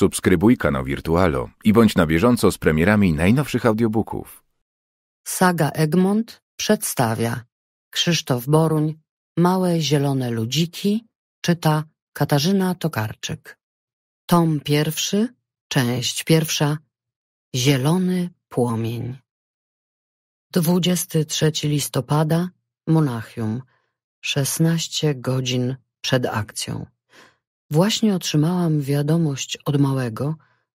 Subskrybuj kanał Wirtualo i bądź na bieżąco z premierami najnowszych audiobooków. Saga Egmont przedstawia Krzysztof Boruń, Małe Zielone Ludziki, czyta Katarzyna Tokarczyk. Tom pierwszy, część pierwsza, Zielony Płomień. 23 listopada, Monachium, 16 godzin przed akcją. Właśnie otrzymałam wiadomość od małego,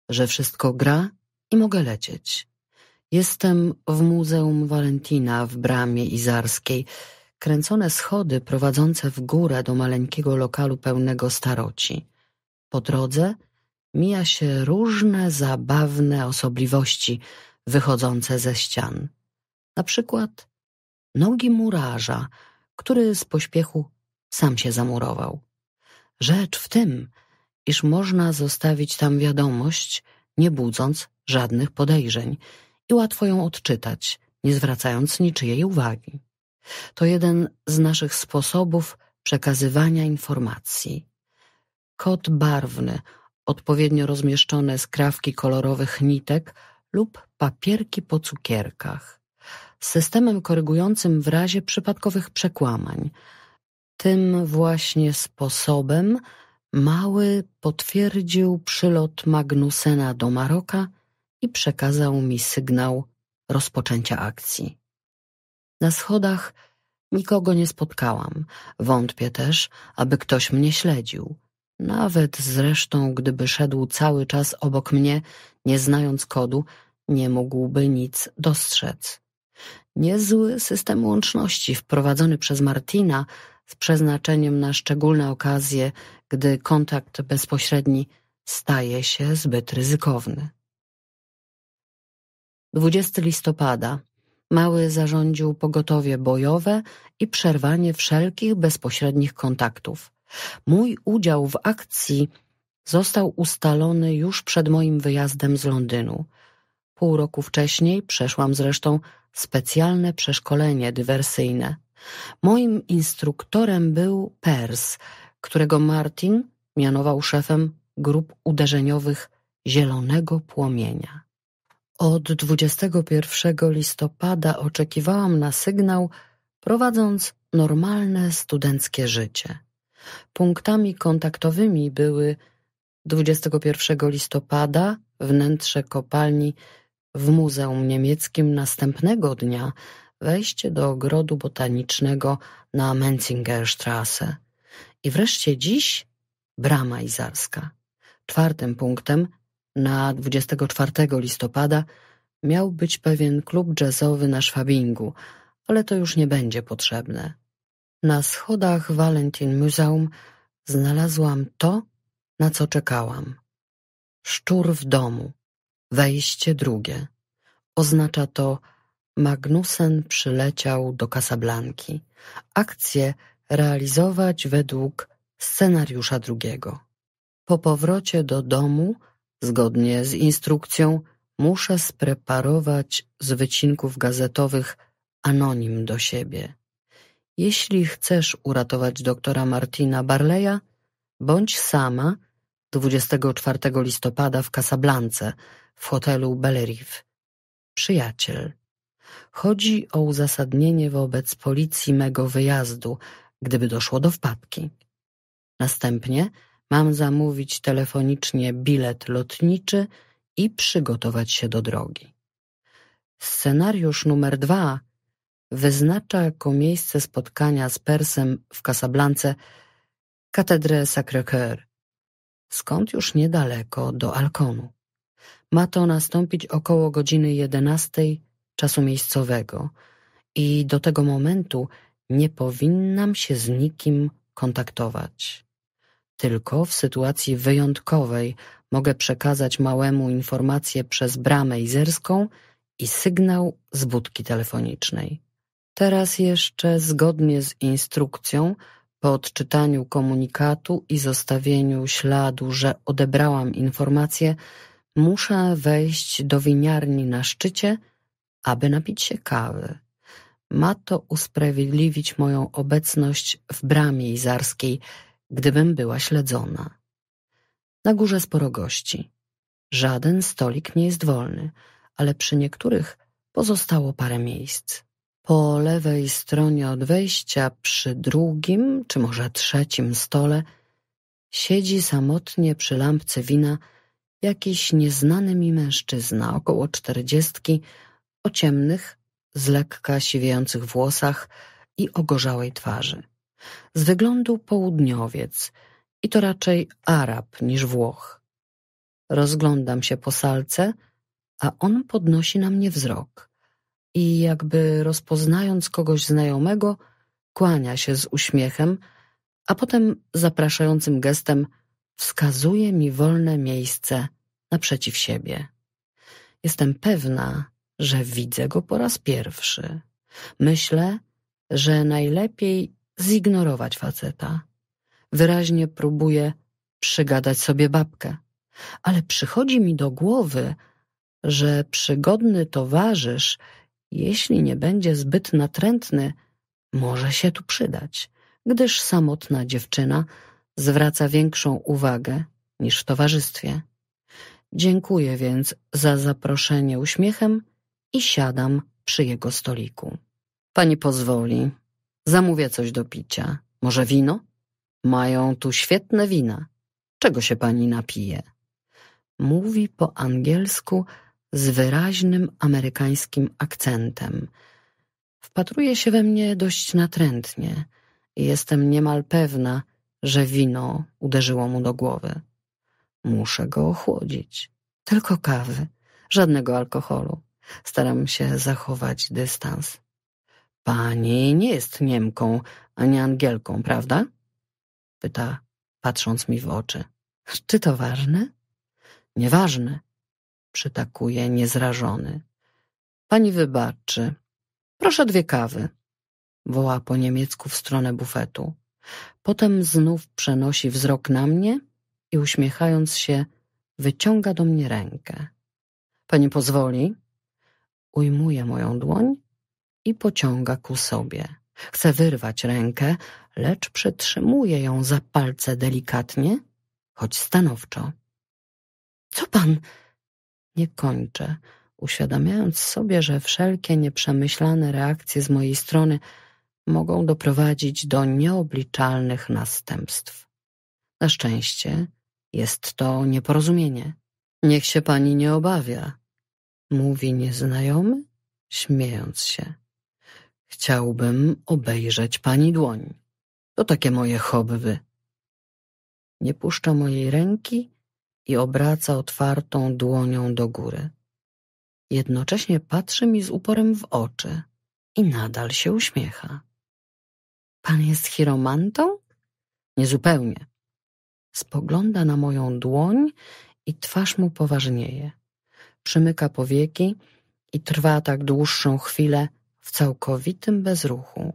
że wszystko gra i mogę lecieć. Jestem w Muzeum Walentina w Bramie Izarskiej. Kręcone schody prowadzące w górę do maleńkiego lokalu pełnego staroci. Po drodze mija się różne zabawne osobliwości wychodzące ze ścian. Na przykład nogi murarza, który z pośpiechu sam się zamurował. Rzecz w tym, iż można zostawić tam wiadomość, nie budząc żadnych podejrzeń i łatwo ją odczytać, nie zwracając niczyjej uwagi. To jeden z naszych sposobów przekazywania informacji. Kod barwny, odpowiednio rozmieszczone skrawki kolorowych nitek lub papierki po cukierkach. Systemem korygującym w razie przypadkowych przekłamań – tym właśnie sposobem Mały potwierdził przylot Magnusena do Maroka i przekazał mi sygnał rozpoczęcia akcji. Na schodach nikogo nie spotkałam. Wątpię też, aby ktoś mnie śledził. Nawet zresztą, gdyby szedł cały czas obok mnie, nie znając kodu, nie mógłby nic dostrzec. Niezły system łączności wprowadzony przez Martina z przeznaczeniem na szczególne okazje, gdy kontakt bezpośredni staje się zbyt ryzykowny. 20 listopada Mały zarządził pogotowie bojowe i przerwanie wszelkich bezpośrednich kontaktów. Mój udział w akcji został ustalony już przed moim wyjazdem z Londynu. Pół roku wcześniej przeszłam zresztą specjalne przeszkolenie dywersyjne – Moim instruktorem był Pers, którego Martin mianował szefem grup uderzeniowych Zielonego Płomienia. Od 21 listopada oczekiwałam na sygnał, prowadząc normalne studenckie życie. Punktami kontaktowymi były 21 listopada wnętrze kopalni w Muzeum Niemieckim następnego dnia wejście do ogrodu botanicznego na Menzingerstrasse i wreszcie dziś Brama Izarska. Czwartym punktem na 24 listopada miał być pewien klub jazzowy na Szwabingu, ale to już nie będzie potrzebne. Na schodach Valentin Museum znalazłam to, na co czekałam. Szczur w domu. Wejście drugie. Oznacza to Magnussen przyleciał do Casablanki akcję realizować według scenariusza drugiego. Po powrocie do domu, zgodnie z instrukcją, muszę spreparować z wycinków gazetowych anonim do siebie. Jeśli chcesz uratować doktora Martina Barleya, bądź sama 24 listopada w Casablance w hotelu Bellerive. Przyjaciel. Chodzi o uzasadnienie wobec policji mego wyjazdu, gdyby doszło do wpadki. Następnie mam zamówić telefonicznie bilet lotniczy i przygotować się do drogi. Scenariusz numer dwa wyznacza jako miejsce spotkania z Persem w Casablance katedrę Sacré-Cœur, skąd już niedaleko do Alkonu. Ma to nastąpić około godziny 11 czasu miejscowego i do tego momentu nie powinnam się z nikim kontaktować. Tylko w sytuacji wyjątkowej mogę przekazać małemu informację przez bramę izerską i sygnał z budki telefonicznej. Teraz jeszcze zgodnie z instrukcją po odczytaniu komunikatu i zostawieniu śladu, że odebrałam informację, muszę wejść do winiarni na szczycie aby napić się kawy. Ma to usprawiedliwić moją obecność w bramie izarskiej, gdybym była śledzona. Na górze sporo gości. Żaden stolik nie jest wolny, ale przy niektórych pozostało parę miejsc. Po lewej stronie od wejścia, przy drugim czy może trzecim stole, siedzi samotnie przy lampce wina jakiś nieznany mi mężczyzna, około czterdziestki, o ciemnych, z lekka siwiejących włosach i ogorzałej twarzy. Z wyglądu południowiec i to raczej Arab niż Włoch. Rozglądam się po salce, a on podnosi na mnie wzrok i jakby rozpoznając kogoś znajomego, kłania się z uśmiechem, a potem zapraszającym gestem wskazuje mi wolne miejsce naprzeciw siebie. Jestem pewna, że widzę go po raz pierwszy. Myślę, że najlepiej zignorować faceta. Wyraźnie próbuję przygadać sobie babkę, ale przychodzi mi do głowy, że przygodny towarzysz, jeśli nie będzie zbyt natrętny, może się tu przydać, gdyż samotna dziewczyna zwraca większą uwagę niż w towarzystwie. Dziękuję więc za zaproszenie uśmiechem i siadam przy jego stoliku. Pani pozwoli. Zamówię coś do picia. Może wino? Mają tu świetne wina. Czego się pani napije? Mówi po angielsku z wyraźnym amerykańskim akcentem. Wpatruje się we mnie dość natrętnie i jestem niemal pewna, że wino uderzyło mu do głowy. Muszę go ochłodzić. Tylko kawy, żadnego alkoholu. Staram się zachować dystans. Pani nie jest Niemką ani Angielką, prawda? Pyta, patrząc mi w oczy. Czy to ważne? Nieważne, przytakuje niezrażony. Pani wybaczy. Proszę dwie kawy. Woła po niemiecku w stronę bufetu. Potem znów przenosi wzrok na mnie i uśmiechając się wyciąga do mnie rękę. Pani pozwoli? Ujmuje moją dłoń i pociąga ku sobie. Chce wyrwać rękę, lecz przytrzymuje ją za palce delikatnie, choć stanowczo. Co pan? Nie kończę, uświadamiając sobie, że wszelkie nieprzemyślane reakcje z mojej strony mogą doprowadzić do nieobliczalnych następstw. Na szczęście jest to nieporozumienie. Niech się pani nie obawia, mówi nieznajomy, śmiejąc się. Chciałbym obejrzeć pani dłoń. To takie moje hobby. Nie puszcza mojej ręki i obraca otwartą dłonią do góry. Jednocześnie patrzy mi z uporem w oczy i nadal się uśmiecha. Pan jest chiromantą? Niezupełnie. Spogląda na moją dłoń i twarz mu poważnieje przymyka powieki i trwa tak dłuższą chwilę w całkowitym bezruchu.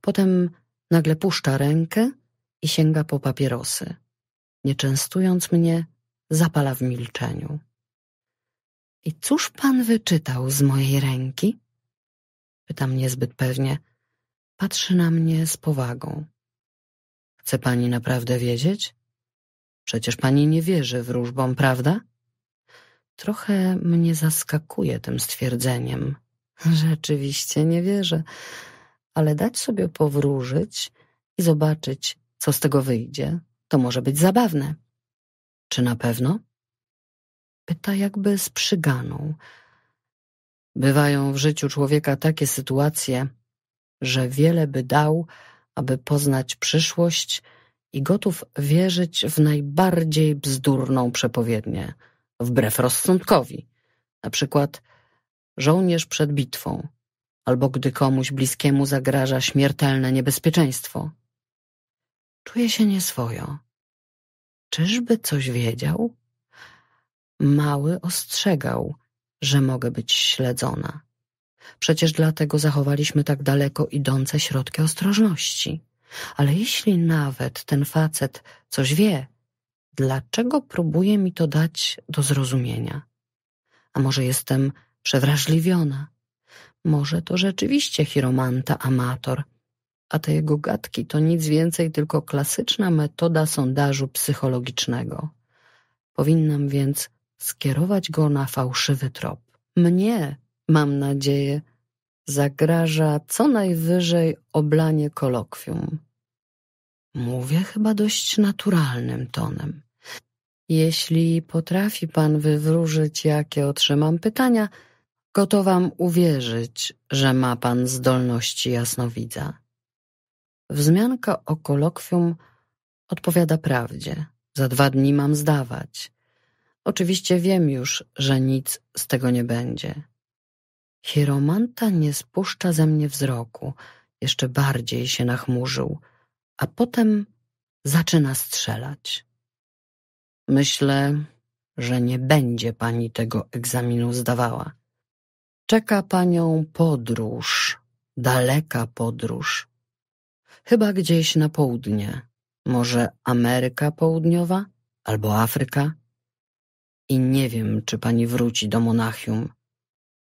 Potem nagle puszcza rękę i sięga po papierosy. Nie częstując mnie, zapala w milczeniu. I cóż pan wyczytał z mojej ręki? Pytam niezbyt pewnie. Patrzy na mnie z powagą. Chce pani naprawdę wiedzieć? Przecież pani nie wierzy wróżbom, prawda? Trochę mnie zaskakuje tym stwierdzeniem. Rzeczywiście nie wierzę, ale dać sobie powróżyć i zobaczyć, co z tego wyjdzie, to może być zabawne. Czy na pewno? Pyta jakby z przyganą. Bywają w życiu człowieka takie sytuacje, że wiele by dał, aby poznać przyszłość i gotów wierzyć w najbardziej bzdurną przepowiednię – wbrew rozsądkowi, na przykład żołnierz przed bitwą albo gdy komuś bliskiemu zagraża śmiertelne niebezpieczeństwo. Czuje się nieswojo. Czyżby coś wiedział? Mały ostrzegał, że mogę być śledzona. Przecież dlatego zachowaliśmy tak daleko idące środki ostrożności. Ale jeśli nawet ten facet coś wie, dlaczego próbuje mi to dać do zrozumienia. A może jestem przewrażliwiona? Może to rzeczywiście chiromanta amator, a te jego gadki to nic więcej tylko klasyczna metoda sondażu psychologicznego. Powinnam więc skierować go na fałszywy trop. Mnie, mam nadzieję, zagraża co najwyżej oblanie kolokwium. Mówię chyba dość naturalnym tonem. Jeśli potrafi pan wywróżyć, jakie otrzymam pytania, gotowam uwierzyć, że ma pan zdolności jasnowidza. Wzmianka o kolokwium odpowiada prawdzie. Za dwa dni mam zdawać. Oczywiście wiem już, że nic z tego nie będzie. Hieromanta nie spuszcza ze mnie wzroku, jeszcze bardziej się nachmurzył, a potem zaczyna strzelać. Myślę, że nie będzie pani tego egzaminu zdawała. Czeka panią podróż, daleka podróż. Chyba gdzieś na południe. Może Ameryka Południowa albo Afryka? I nie wiem, czy pani wróci do Monachium.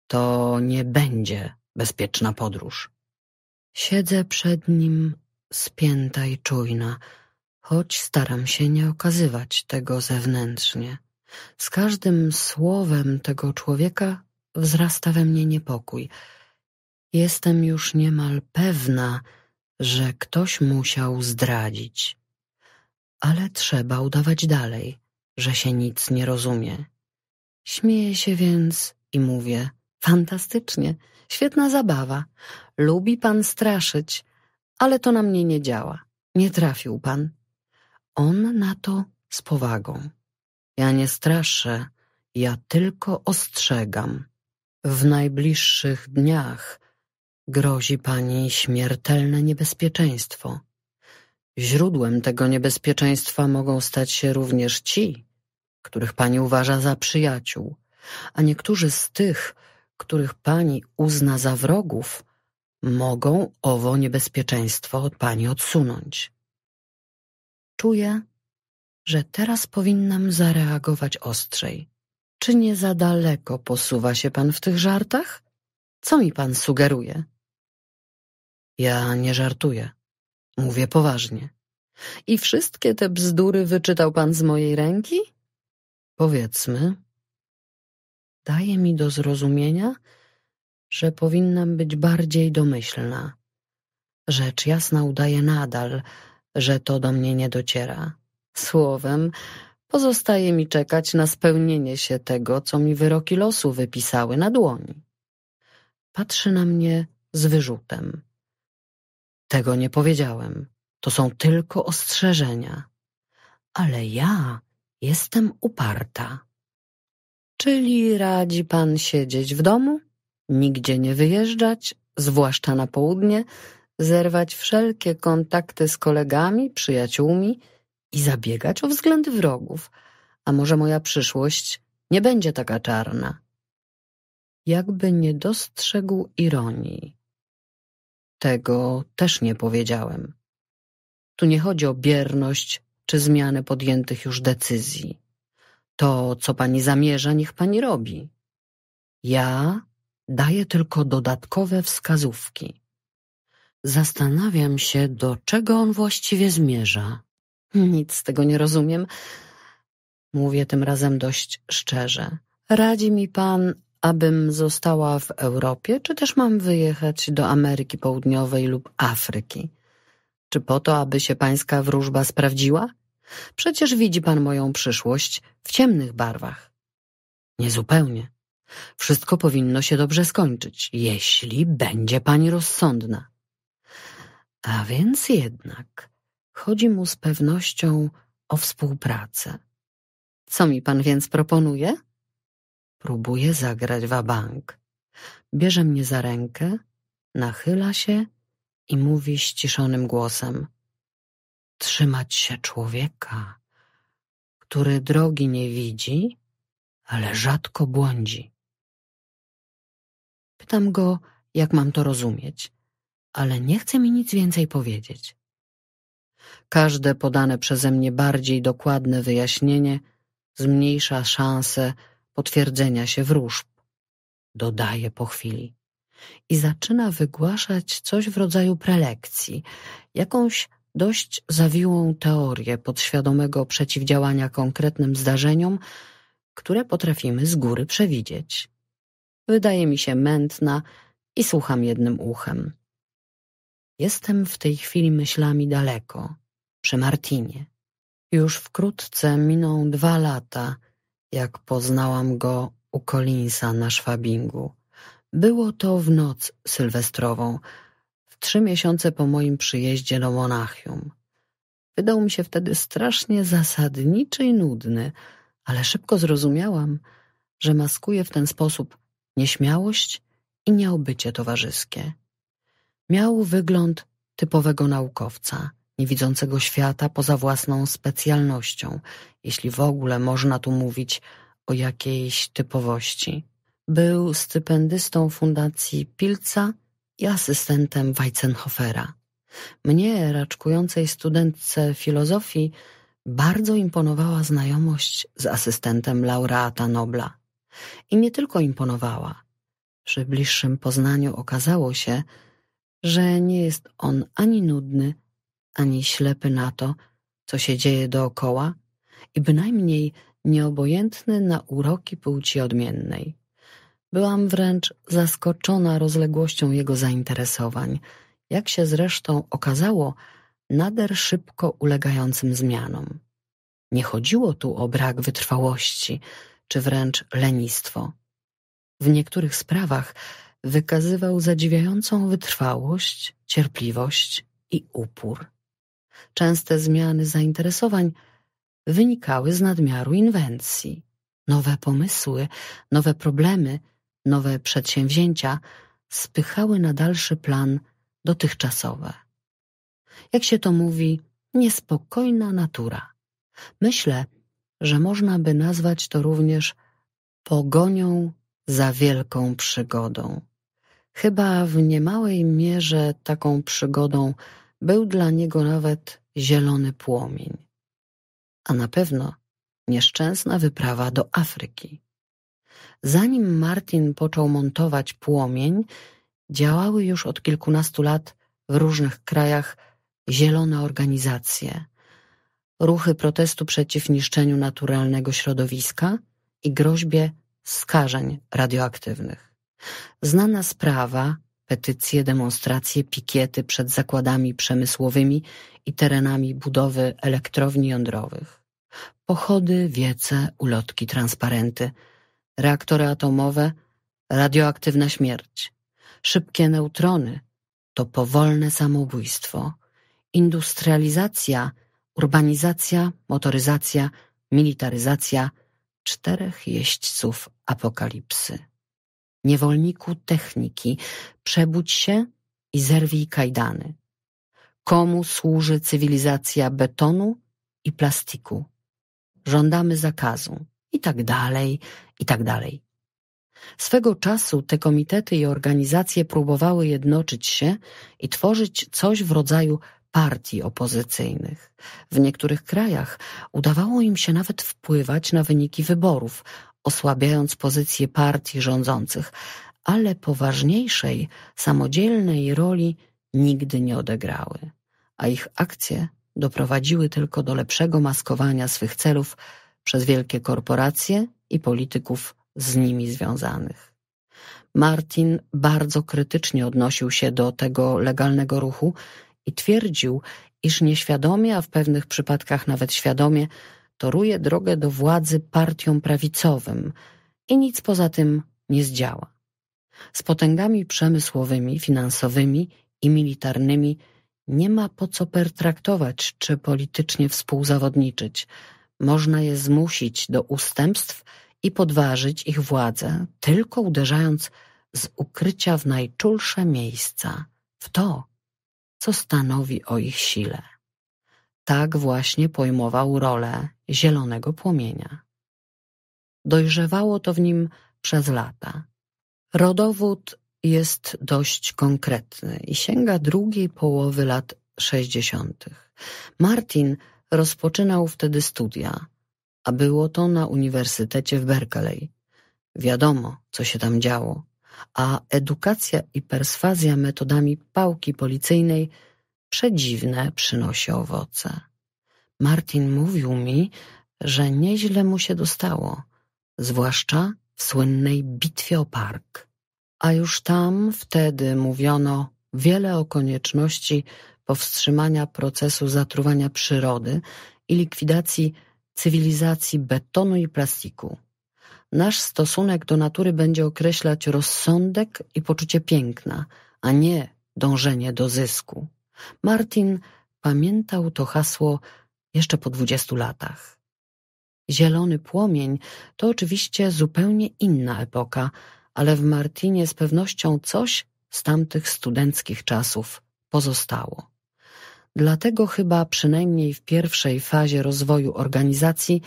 To nie będzie bezpieczna podróż. Siedzę przed nim spięta i czujna choć staram się nie okazywać tego zewnętrznie. Z każdym słowem tego człowieka wzrasta we mnie niepokój. Jestem już niemal pewna, że ktoś musiał zdradzić. Ale trzeba udawać dalej, że się nic nie rozumie. Śmieję się więc i mówię: Fantastycznie, świetna zabawa. Lubi pan straszyć, ale to na mnie nie działa. Nie trafił pan. On na to z powagą. Ja nie straszę, ja tylko ostrzegam. W najbliższych dniach grozi pani śmiertelne niebezpieczeństwo. Źródłem tego niebezpieczeństwa mogą stać się również ci, których pani uważa za przyjaciół, a niektórzy z tych, których pani uzna za wrogów, mogą owo niebezpieczeństwo od pani odsunąć. Czuję, że teraz powinnam zareagować ostrzej. Czy nie za daleko posuwa się pan w tych żartach? Co mi pan sugeruje? Ja nie żartuję. Mówię poważnie. I wszystkie te bzdury wyczytał pan z mojej ręki? Powiedzmy. Daje mi do zrozumienia, że powinnam być bardziej domyślna. Rzecz jasna udaje nadal, że to do mnie nie dociera. Słowem, pozostaje mi czekać na spełnienie się tego, co mi wyroki losu wypisały na dłoni. Patrzy na mnie z wyrzutem. Tego nie powiedziałem. To są tylko ostrzeżenia. Ale ja jestem uparta. Czyli radzi pan siedzieć w domu, nigdzie nie wyjeżdżać, zwłaszcza na południe, zerwać wszelkie kontakty z kolegami, przyjaciółmi i zabiegać o względy wrogów. A może moja przyszłość nie będzie taka czarna? Jakby nie dostrzegł ironii. Tego też nie powiedziałem. Tu nie chodzi o bierność czy zmianę podjętych już decyzji. To, co pani zamierza, niech pani robi. Ja daję tylko dodatkowe wskazówki. Zastanawiam się, do czego on właściwie zmierza. Nic z tego nie rozumiem. Mówię tym razem dość szczerze. Radzi mi pan, abym została w Europie, czy też mam wyjechać do Ameryki Południowej lub Afryki? Czy po to, aby się pańska wróżba sprawdziła? Przecież widzi pan moją przyszłość w ciemnych barwach. Niezupełnie. Wszystko powinno się dobrze skończyć, jeśli będzie pani rozsądna. A więc jednak chodzi mu z pewnością o współpracę. Co mi pan więc proponuje? Próbuje zagrać wabank. Bierze mnie za rękę, nachyla się i mówi ściszonym głosem. Trzymać się człowieka, który drogi nie widzi, ale rzadko błądzi. Pytam go, jak mam to rozumieć ale nie chce mi nic więcej powiedzieć. Każde podane przeze mnie bardziej dokładne wyjaśnienie zmniejsza szanse potwierdzenia się wróżb. Dodaje po chwili i zaczyna wygłaszać coś w rodzaju prelekcji, jakąś dość zawiłą teorię podświadomego przeciwdziałania konkretnym zdarzeniom, które potrafimy z góry przewidzieć. Wydaje mi się mętna i słucham jednym uchem. Jestem w tej chwili myślami daleko, przy Martinie. Już wkrótce miną dwa lata, jak poznałam go u Collinsa na Szwabingu. Było to w noc sylwestrową, w trzy miesiące po moim przyjeździe do Monachium. Wydał mi się wtedy strasznie zasadniczy i nudny, ale szybko zrozumiałam, że maskuje w ten sposób nieśmiałość i nieobycie towarzyskie. Miał wygląd typowego naukowca, nie widzącego świata poza własną specjalnością, jeśli w ogóle można tu mówić o jakiejś typowości. Był stypendystą Fundacji Pilca i asystentem Weizenhofera. Mnie, raczkującej studentce filozofii, bardzo imponowała znajomość z asystentem laureata Nobla. I nie tylko imponowała. Przy bliższym poznaniu okazało się, że nie jest on ani nudny, ani ślepy na to, co się dzieje dookoła i bynajmniej nieobojętny na uroki płci odmiennej. Byłam wręcz zaskoczona rozległością jego zainteresowań, jak się zresztą okazało, nader szybko ulegającym zmianom. Nie chodziło tu o brak wytrwałości, czy wręcz lenistwo. W niektórych sprawach Wykazywał zadziwiającą wytrwałość, cierpliwość i upór. Częste zmiany zainteresowań wynikały z nadmiaru inwencji. Nowe pomysły, nowe problemy, nowe przedsięwzięcia spychały na dalszy plan dotychczasowe. Jak się to mówi, niespokojna natura. Myślę, że można by nazwać to również pogonią za wielką przygodą. Chyba w niemałej mierze taką przygodą był dla niego nawet zielony płomień, a na pewno nieszczęsna wyprawa do Afryki. Zanim Martin począł montować płomień, działały już od kilkunastu lat w różnych krajach zielone organizacje, ruchy protestu przeciw niszczeniu naturalnego środowiska i groźbie skażeń radioaktywnych. Znana sprawa, petycje, demonstracje, pikiety przed zakładami przemysłowymi i terenami budowy elektrowni jądrowych. Pochody, wiece, ulotki, transparenty, reaktory atomowe, radioaktywna śmierć, szybkie neutrony to powolne samobójstwo, industrializacja, urbanizacja, motoryzacja, militaryzacja czterech jeźdźców apokalipsy niewolniku techniki, przebudź się i zerwij kajdany. Komu służy cywilizacja betonu i plastiku? Żądamy zakazu i tak dalej, i tak dalej. Swego czasu te komitety i organizacje próbowały jednoczyć się i tworzyć coś w rodzaju partii opozycyjnych. W niektórych krajach udawało im się nawet wpływać na wyniki wyborów, osłabiając pozycję partii rządzących, ale poważniejszej, samodzielnej roli nigdy nie odegrały, a ich akcje doprowadziły tylko do lepszego maskowania swych celów przez wielkie korporacje i polityków z nimi związanych. Martin bardzo krytycznie odnosił się do tego legalnego ruchu i twierdził, iż nieświadomie, a w pewnych przypadkach nawet świadomie, toruje drogę do władzy partiom prawicowym i nic poza tym nie zdziała. Z potęgami przemysłowymi, finansowymi i militarnymi nie ma po co pertraktować czy politycznie współzawodniczyć. Można je zmusić do ustępstw i podważyć ich władzę, tylko uderzając z ukrycia w najczulsze miejsca, w to, co stanowi o ich sile. Tak właśnie pojmował rolę zielonego płomienia. Dojrzewało to w nim przez lata. Rodowód jest dość konkretny i sięga drugiej połowy lat 60. Martin rozpoczynał wtedy studia, a było to na Uniwersytecie w Berkeley. Wiadomo, co się tam działo, a edukacja i perswazja metodami pałki policyjnej przedziwne przynosi owoce. Martin mówił mi, że nieźle mu się dostało, zwłaszcza w słynnej bitwie o park. A już tam wtedy mówiono wiele o konieczności powstrzymania procesu zatruwania przyrody i likwidacji cywilizacji betonu i plastiku. Nasz stosunek do natury będzie określać rozsądek i poczucie piękna, a nie dążenie do zysku. Martin pamiętał to hasło jeszcze po dwudziestu latach. Zielony płomień to oczywiście zupełnie inna epoka, ale w Martinie z pewnością coś z tamtych studenckich czasów pozostało. Dlatego chyba przynajmniej w pierwszej fazie rozwoju organizacji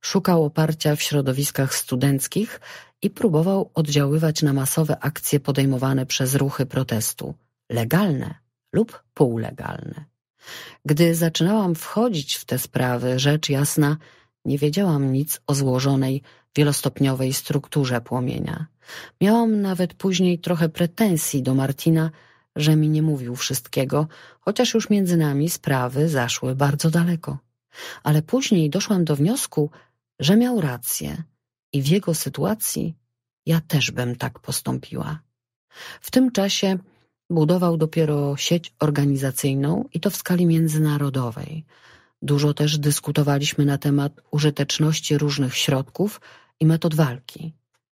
szukał oparcia w środowiskach studenckich i próbował oddziaływać na masowe akcje podejmowane przez ruchy protestu, legalne lub półlegalne. Gdy zaczynałam wchodzić w te sprawy, rzecz jasna, nie wiedziałam nic o złożonej, wielostopniowej strukturze płomienia. Miałam nawet później trochę pretensji do Martina, że mi nie mówił wszystkiego, chociaż już między nami sprawy zaszły bardzo daleko. Ale później doszłam do wniosku, że miał rację i w jego sytuacji ja też bym tak postąpiła. W tym czasie budował dopiero sieć organizacyjną i to w skali międzynarodowej. Dużo też dyskutowaliśmy na temat użyteczności różnych środków i metod walki.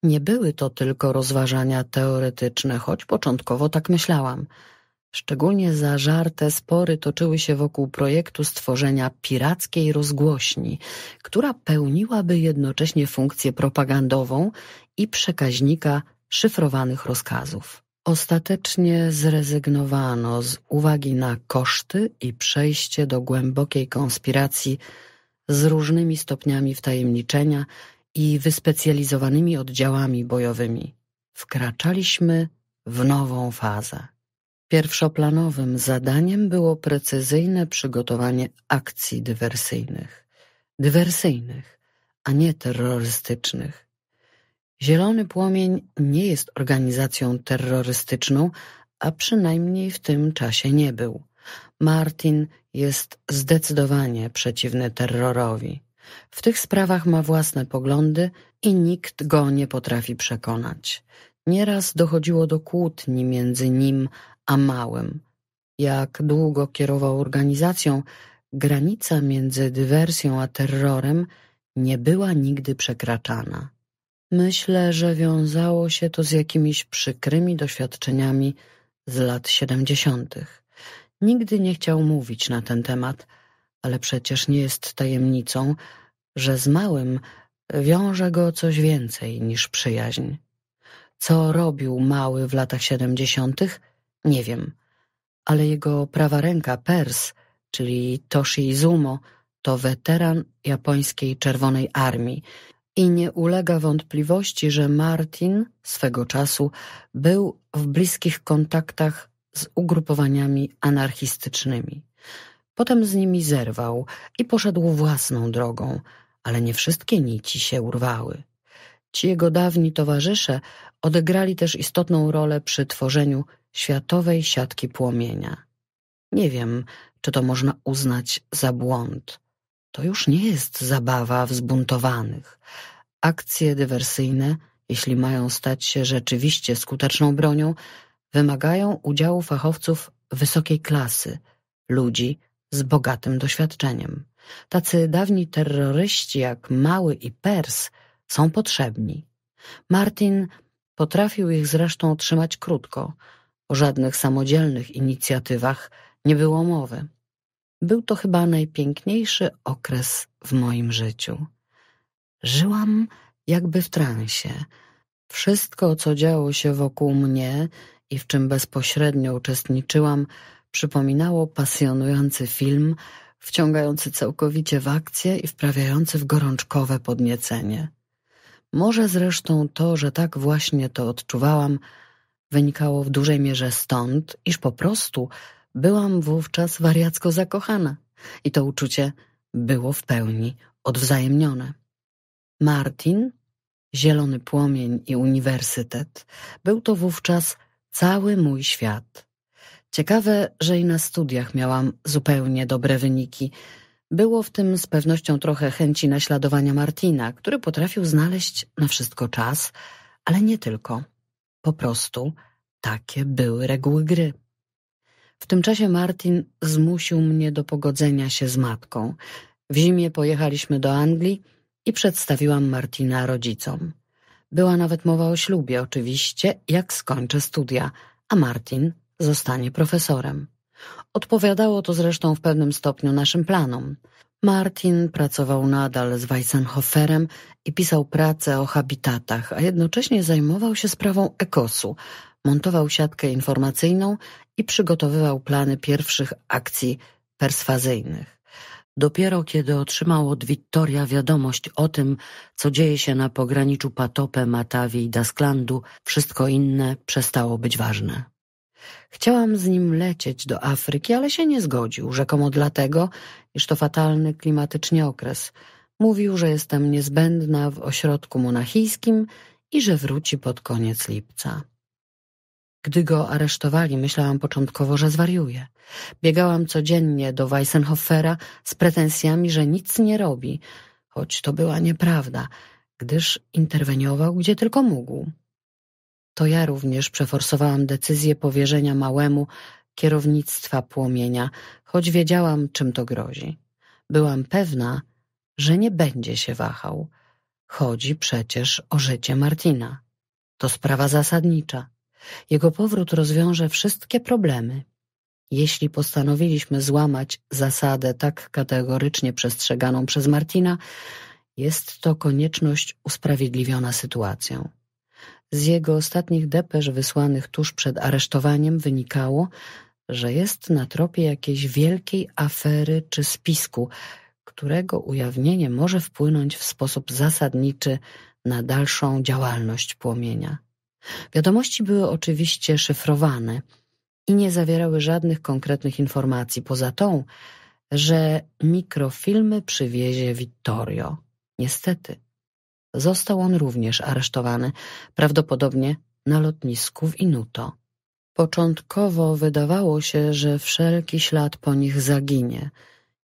Nie były to tylko rozważania teoretyczne, choć początkowo tak myślałam. Szczególnie zażarte spory toczyły się wokół projektu stworzenia pirackiej rozgłośni, która pełniłaby jednocześnie funkcję propagandową i przekaźnika szyfrowanych rozkazów. Ostatecznie zrezygnowano z uwagi na koszty i przejście do głębokiej konspiracji z różnymi stopniami wtajemniczenia i wyspecjalizowanymi oddziałami bojowymi. Wkraczaliśmy w nową fazę. Pierwszoplanowym zadaniem było precyzyjne przygotowanie akcji dywersyjnych. Dywersyjnych, a nie terrorystycznych Zielony Płomień nie jest organizacją terrorystyczną, a przynajmniej w tym czasie nie był. Martin jest zdecydowanie przeciwny terrorowi. W tych sprawach ma własne poglądy i nikt go nie potrafi przekonać. Nieraz dochodziło do kłótni między nim a małym. Jak długo kierował organizacją, granica między dywersją a terrorem nie była nigdy przekraczana. Myślę, że wiązało się to z jakimiś przykrymi doświadczeniami z lat siedemdziesiątych. Nigdy nie chciał mówić na ten temat, ale przecież nie jest tajemnicą, że z małym wiąże go coś więcej niż przyjaźń. Co robił mały w latach siedemdziesiątych, nie wiem, ale jego prawa ręka Pers, czyli Toshi Izumo, to weteran japońskiej Czerwonej Armii, i nie ulega wątpliwości, że Martin swego czasu był w bliskich kontaktach z ugrupowaniami anarchistycznymi. Potem z nimi zerwał i poszedł własną drogą, ale nie wszystkie nici się urwały. Ci jego dawni towarzysze odegrali też istotną rolę przy tworzeniu światowej siatki płomienia. Nie wiem, czy to można uznać za błąd. To już nie jest zabawa w zbuntowanych. Akcje dywersyjne, jeśli mają stać się rzeczywiście skuteczną bronią, wymagają udziału fachowców wysokiej klasy, ludzi z bogatym doświadczeniem. Tacy dawni terroryści jak Mały i Pers są potrzebni. Martin potrafił ich zresztą trzymać krótko. O żadnych samodzielnych inicjatywach nie było mowy. Był to chyba najpiękniejszy okres w moim życiu. Żyłam jakby w transie. Wszystko, co działo się wokół mnie i w czym bezpośrednio uczestniczyłam, przypominało pasjonujący film, wciągający całkowicie w akcję i wprawiający w gorączkowe podniecenie. Może zresztą to, że tak właśnie to odczuwałam, wynikało w dużej mierze stąd, iż po prostu Byłam wówczas wariacko zakochana i to uczucie było w pełni odwzajemnione. Martin, Zielony Płomień i Uniwersytet był to wówczas cały mój świat. Ciekawe, że i na studiach miałam zupełnie dobre wyniki. Było w tym z pewnością trochę chęci naśladowania Martina, który potrafił znaleźć na wszystko czas, ale nie tylko. Po prostu takie były reguły gry. W tym czasie Martin zmusił mnie do pogodzenia się z matką. W zimie pojechaliśmy do Anglii i przedstawiłam Martina rodzicom. Była nawet mowa o ślubie, oczywiście, jak skończę studia, a Martin zostanie profesorem. Odpowiadało to zresztą w pewnym stopniu naszym planom. Martin pracował nadal z Weissenhoferem i pisał pracę o habitatach, a jednocześnie zajmował się sprawą ekosu, montował siatkę informacyjną i przygotowywał plany pierwszych akcji perswazyjnych. Dopiero kiedy otrzymał od Wittoria wiadomość o tym, co dzieje się na pograniczu Patope, Matawi i Dasklandu, wszystko inne przestało być ważne. Chciałam z nim lecieć do Afryki, ale się nie zgodził, rzekomo dlatego, iż to fatalny klimatycznie okres. Mówił, że jestem niezbędna w ośrodku monachijskim i że wróci pod koniec lipca. Gdy go aresztowali, myślałam początkowo, że zwariuje. Biegałam codziennie do Weissenhofera z pretensjami, że nic nie robi, choć to była nieprawda, gdyż interweniował gdzie tylko mógł. To ja również przeforsowałam decyzję powierzenia małemu kierownictwa płomienia, choć wiedziałam, czym to grozi. Byłam pewna, że nie będzie się wahał. Chodzi przecież o życie Martina. To sprawa zasadnicza. Jego powrót rozwiąże wszystkie problemy. Jeśli postanowiliśmy złamać zasadę tak kategorycznie przestrzeganą przez Martina, jest to konieczność usprawiedliwiona sytuacją. Z jego ostatnich depesz wysłanych tuż przed aresztowaniem wynikało, że jest na tropie jakiejś wielkiej afery czy spisku, którego ujawnienie może wpłynąć w sposób zasadniczy na dalszą działalność płomienia. Wiadomości były oczywiście szyfrowane i nie zawierały żadnych konkretnych informacji poza tą, że mikrofilmy przywiezie Vittorio. Niestety, został on również aresztowany, prawdopodobnie na lotnisku w Inuto. Początkowo wydawało się, że wszelki ślad po nich zaginie,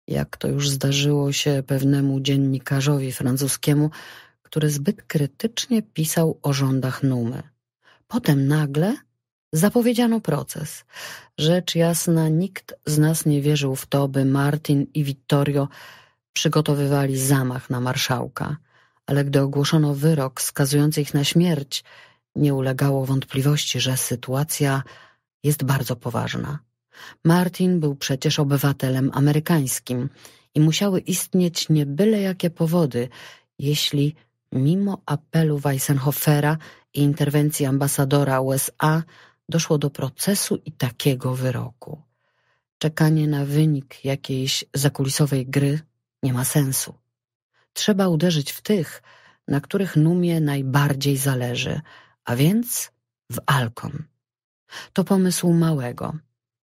jak to już zdarzyło się pewnemu dziennikarzowi francuskiemu, który zbyt krytycznie pisał o rządach Numy. Potem nagle zapowiedziano proces. Rzecz jasna, nikt z nas nie wierzył w to, by Martin i Vittorio przygotowywali zamach na marszałka, ale gdy ogłoszono wyrok skazujący ich na śmierć, nie ulegało wątpliwości, że sytuacja jest bardzo poważna. Martin był przecież obywatelem amerykańskim i musiały istnieć nie byle jakie powody, jeśli Mimo apelu Weissenhofera i interwencji ambasadora USA doszło do procesu i takiego wyroku. Czekanie na wynik jakiejś zakulisowej gry nie ma sensu. Trzeba uderzyć w tych, na których numie najbardziej zależy, a więc w Alkon. To pomysł małego.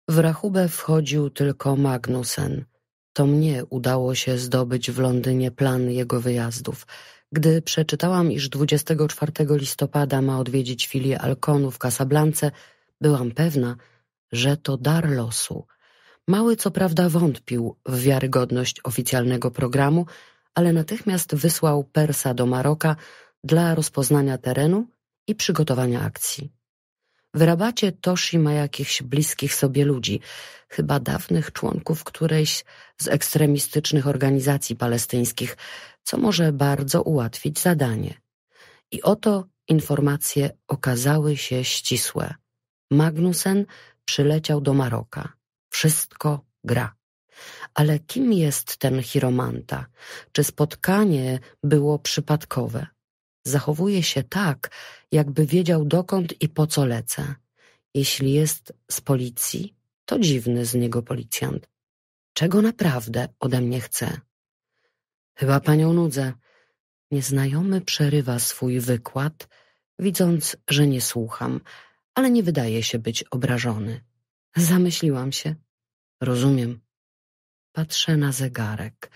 W rachubę wchodził tylko Magnusen. To mnie udało się zdobyć w Londynie plan jego wyjazdów gdy przeczytałam, iż 24 listopada ma odwiedzić filię Alkonu w Kasablance, byłam pewna, że to dar losu. Mały co prawda wątpił w wiarygodność oficjalnego programu, ale natychmiast wysłał Persa do Maroka dla rozpoznania terenu i przygotowania akcji. W Rabacie Toshi ma jakichś bliskich sobie ludzi, chyba dawnych członków którejś z ekstremistycznych organizacji palestyńskich, co może bardzo ułatwić zadanie. I oto informacje okazały się ścisłe. Magnusen przyleciał do Maroka. Wszystko gra. Ale kim jest ten chiromanta? Czy spotkanie było przypadkowe? Zachowuje się tak, jakby wiedział dokąd i po co lecę. Jeśli jest z policji, to dziwny z niego policjant. Czego naprawdę ode mnie chce? Chyba panią nudzę. Nieznajomy przerywa swój wykład, widząc, że nie słucham, ale nie wydaje się być obrażony. Zamyśliłam się. Rozumiem. Patrzę na zegarek.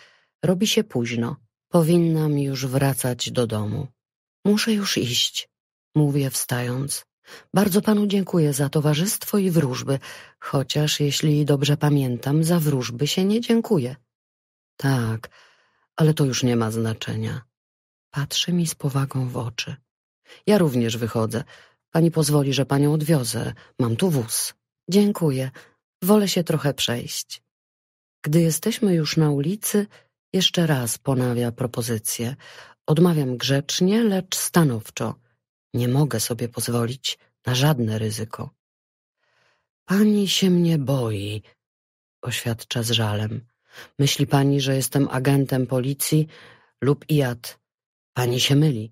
Robi się późno. Powinnam już wracać do domu. Muszę już iść, mówię wstając. Bardzo panu dziękuję za towarzystwo i wróżby, chociaż jeśli dobrze pamiętam, za wróżby się nie dziękuję. Tak, ale to już nie ma znaczenia. Patrzy mi z powagą w oczy. Ja również wychodzę. Pani pozwoli, że panią odwiozę. Mam tu wóz. Dziękuję. Wolę się trochę przejść. Gdy jesteśmy już na ulicy, jeszcze raz ponawia propozycję. Odmawiam grzecznie, lecz stanowczo. Nie mogę sobie pozwolić na żadne ryzyko. Pani się mnie boi, oświadcza z żalem. Myśli pani, że jestem agentem policji lub IAT. Pani się myli.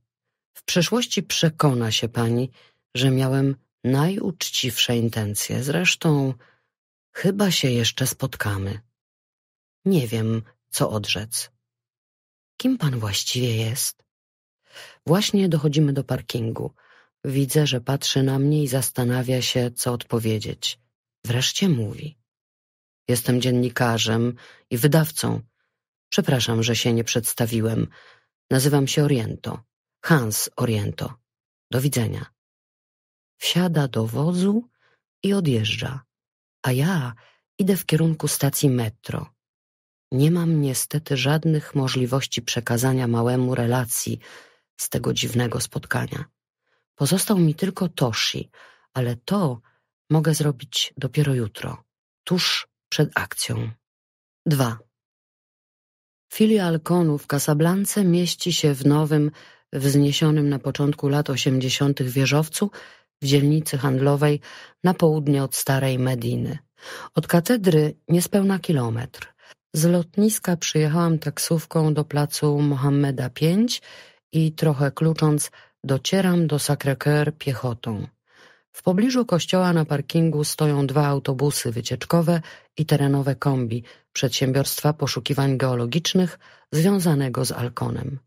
W przeszłości przekona się pani, że miałem najuczciwsze intencje. Zresztą chyba się jeszcze spotkamy. Nie wiem, co odrzec kim pan właściwie jest? Właśnie dochodzimy do parkingu. Widzę, że patrzy na mnie i zastanawia się, co odpowiedzieć. Wreszcie mówi. Jestem dziennikarzem i wydawcą. Przepraszam, że się nie przedstawiłem. Nazywam się Oriento. Hans Oriento. Do widzenia. Wsiada do wozu i odjeżdża, a ja idę w kierunku stacji metro. Nie mam niestety żadnych możliwości przekazania małemu relacji z tego dziwnego spotkania. Pozostał mi tylko Toshi, ale to mogę zrobić dopiero jutro, tuż przed akcją. 2. Filial Konu w Kasablance mieści się w nowym, wzniesionym na początku lat 80. wieżowcu w dzielnicy handlowej na południe od starej Mediny. Od katedry niespełna kilometr. Z lotniska przyjechałam taksówką do placu Mohammeda V i trochę klucząc docieram do Sacré-Cœur piechotą. W pobliżu kościoła na parkingu stoją dwa autobusy wycieczkowe i terenowe kombi przedsiębiorstwa poszukiwań geologicznych związanego z Alkonem.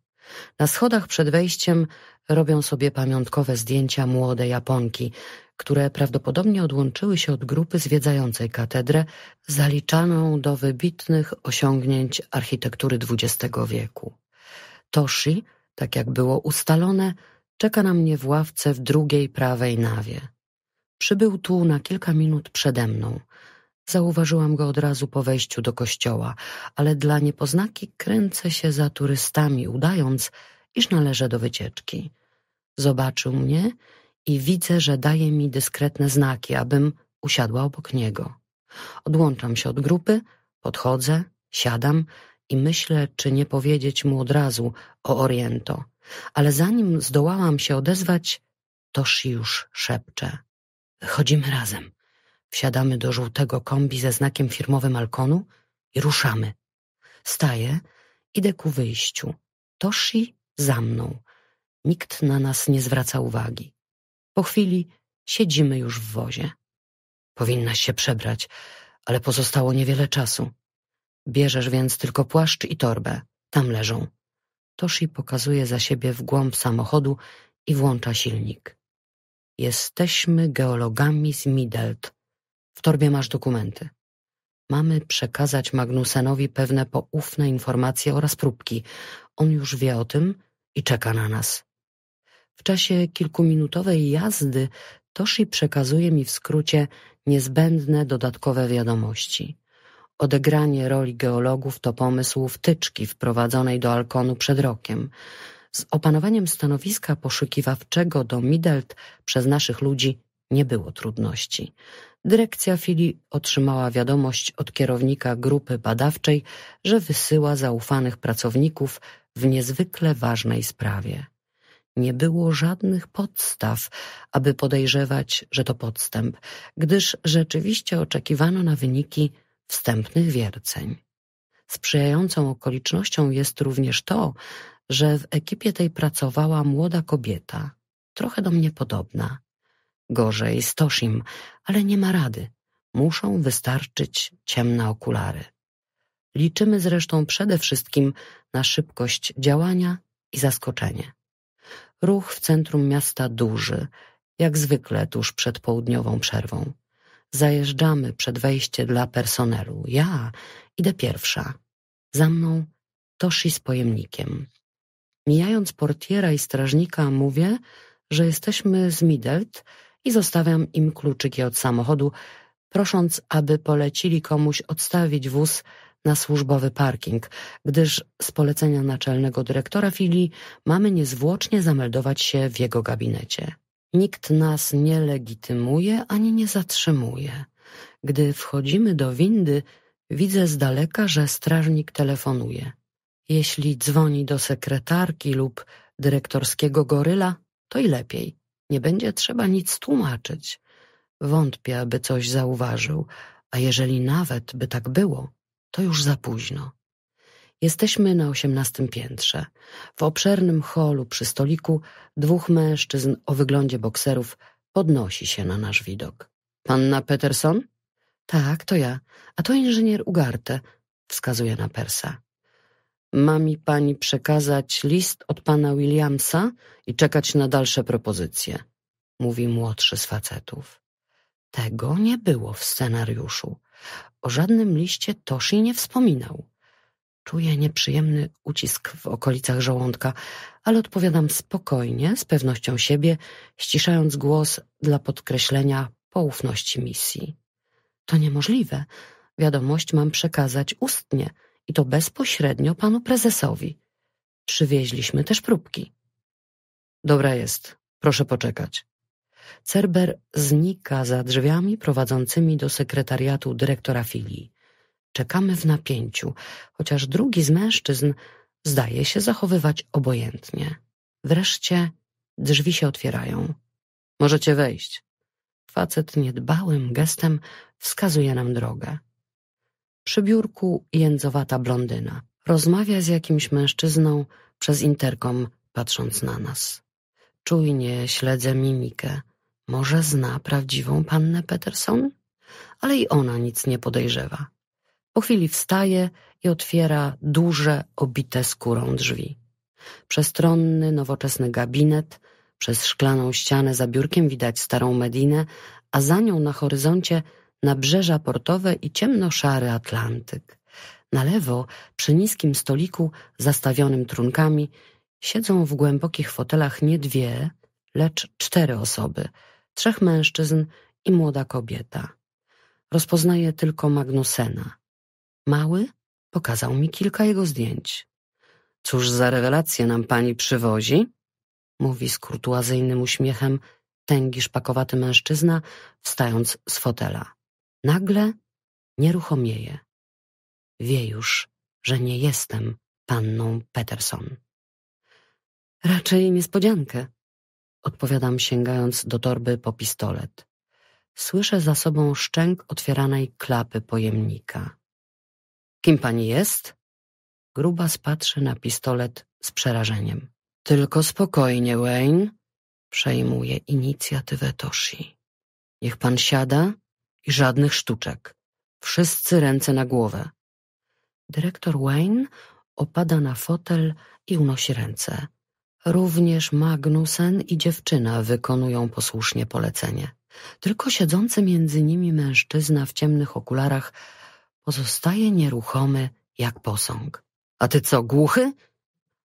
Na schodach przed wejściem robią sobie pamiątkowe zdjęcia młode Japonki, które prawdopodobnie odłączyły się od grupy zwiedzającej katedrę, zaliczaną do wybitnych osiągnięć architektury XX wieku. Toshi, tak jak było ustalone, czeka na mnie w ławce w drugiej prawej nawie. Przybył tu na kilka minut przede mną – Zauważyłam go od razu po wejściu do kościoła, ale dla niepoznaki kręcę się za turystami, udając, iż należę do wycieczki. Zobaczył mnie i widzę, że daje mi dyskretne znaki, abym usiadła obok niego. Odłączam się od grupy, podchodzę, siadam i myślę, czy nie powiedzieć mu od razu o Oriento. Ale zanim zdołałam się odezwać, Toż już szepcze. Chodzimy razem. Wsiadamy do żółtego kombi ze znakiem firmowym Alkonu i ruszamy. Staję, idę ku wyjściu. Toshi za mną. Nikt na nas nie zwraca uwagi. Po chwili siedzimy już w wozie. Powinnaś się przebrać, ale pozostało niewiele czasu. Bierzesz więc tylko płaszcz i torbę. Tam leżą. Toshi pokazuje za siebie w głąb samochodu i włącza silnik. Jesteśmy geologami z Midelt, w torbie masz dokumenty. Mamy przekazać Magnusenowi pewne poufne informacje oraz próbki. On już wie o tym i czeka na nas. W czasie kilkuminutowej jazdy Toshi przekazuje mi w skrócie niezbędne dodatkowe wiadomości. Odegranie roli geologów to pomysł wtyczki wprowadzonej do Alkonu przed rokiem. Z opanowaniem stanowiska poszukiwawczego do Midelt przez naszych ludzi nie było trudności dyrekcja filii otrzymała wiadomość od kierownika grupy badawczej, że wysyła zaufanych pracowników w niezwykle ważnej sprawie. Nie było żadnych podstaw, aby podejrzewać, że to podstęp, gdyż rzeczywiście oczekiwano na wyniki wstępnych wierceń. Sprzyjającą okolicznością jest również to, że w ekipie tej pracowała młoda kobieta, trochę do mnie podobna. Gorzej z Toshim, ale nie ma rady. Muszą wystarczyć ciemne okulary. Liczymy zresztą przede wszystkim na szybkość działania i zaskoczenie. Ruch w centrum miasta duży, jak zwykle tuż przed południową przerwą. Zajeżdżamy przed wejście dla personelu. Ja idę pierwsza. Za mną Toshi z pojemnikiem. Mijając portiera i strażnika mówię, że jesteśmy z Midelt i zostawiam im kluczyki od samochodu, prosząc, aby polecili komuś odstawić wóz na służbowy parking, gdyż z polecenia naczelnego dyrektora filii mamy niezwłocznie zameldować się w jego gabinecie. Nikt nas nie legitymuje ani nie zatrzymuje. Gdy wchodzimy do windy, widzę z daleka, że strażnik telefonuje. Jeśli dzwoni do sekretarki lub dyrektorskiego goryla, to i lepiej. Nie będzie trzeba nic tłumaczyć. Wątpię, aby coś zauważył, a jeżeli nawet by tak było, to już za późno. Jesteśmy na osiemnastym piętrze. W obszernym holu przy stoliku dwóch mężczyzn o wyglądzie bokserów podnosi się na nasz widok. Panna Peterson? Tak, to ja. A to inżynier Ugarte, wskazuje na Persa. Ma mi pani przekazać list od pana Williamsa i czekać na dalsze propozycje, mówi młodszy z facetów. Tego nie było w scenariuszu. O żadnym liście Toshi nie wspominał. Czuję nieprzyjemny ucisk w okolicach żołądka, ale odpowiadam spokojnie, z pewnością siebie, ściszając głos dla podkreślenia poufności misji. To niemożliwe. Wiadomość mam przekazać ustnie – i to bezpośrednio panu prezesowi. Przywieźliśmy też próbki. Dobra jest, proszę poczekać. Cerber znika za drzwiami prowadzącymi do sekretariatu dyrektora filii. Czekamy w napięciu, chociaż drugi z mężczyzn zdaje się zachowywać obojętnie. Wreszcie drzwi się otwierają. Możecie wejść. Facet niedbałym gestem wskazuje nam drogę. Przy biurku jędzowata blondyna. Rozmawia z jakimś mężczyzną przez interkom, patrząc na nas. Czujnie śledzę mimikę. Może zna prawdziwą pannę Peterson? Ale i ona nic nie podejrzewa. Po chwili wstaje i otwiera duże, obite skórą drzwi. Przestronny, nowoczesny gabinet, przez szklaną ścianę za biurkiem widać starą Medinę, a za nią na horyzoncie nabrzeża portowe i ciemno-szary Atlantyk. Na lewo, przy niskim stoliku zastawionym trunkami, siedzą w głębokich fotelach nie dwie, lecz cztery osoby, trzech mężczyzn i młoda kobieta. Rozpoznaje tylko Magnusena. Mały pokazał mi kilka jego zdjęć. Cóż za rewelacje nam pani przywozi? Mówi z kurtuazyjnym uśmiechem tęgi szpakowaty mężczyzna, wstając z fotela. Nagle nieruchomieje. Wie już, że nie jestem panną Peterson. Raczej niespodziankę, odpowiadam sięgając do torby po pistolet. Słyszę za sobą szczęk otwieranej klapy pojemnika. Kim pani jest? Grubas patrzy na pistolet z przerażeniem. Tylko spokojnie, Wayne. Przejmuje inicjatywę Toshi. Niech pan siada i żadnych sztuczek. Wszyscy ręce na głowę. Dyrektor Wayne opada na fotel i unosi ręce. Również Magnusen i dziewczyna wykonują posłusznie polecenie. Tylko siedzący między nimi mężczyzna w ciemnych okularach pozostaje nieruchomy jak posąg. A ty co, głuchy?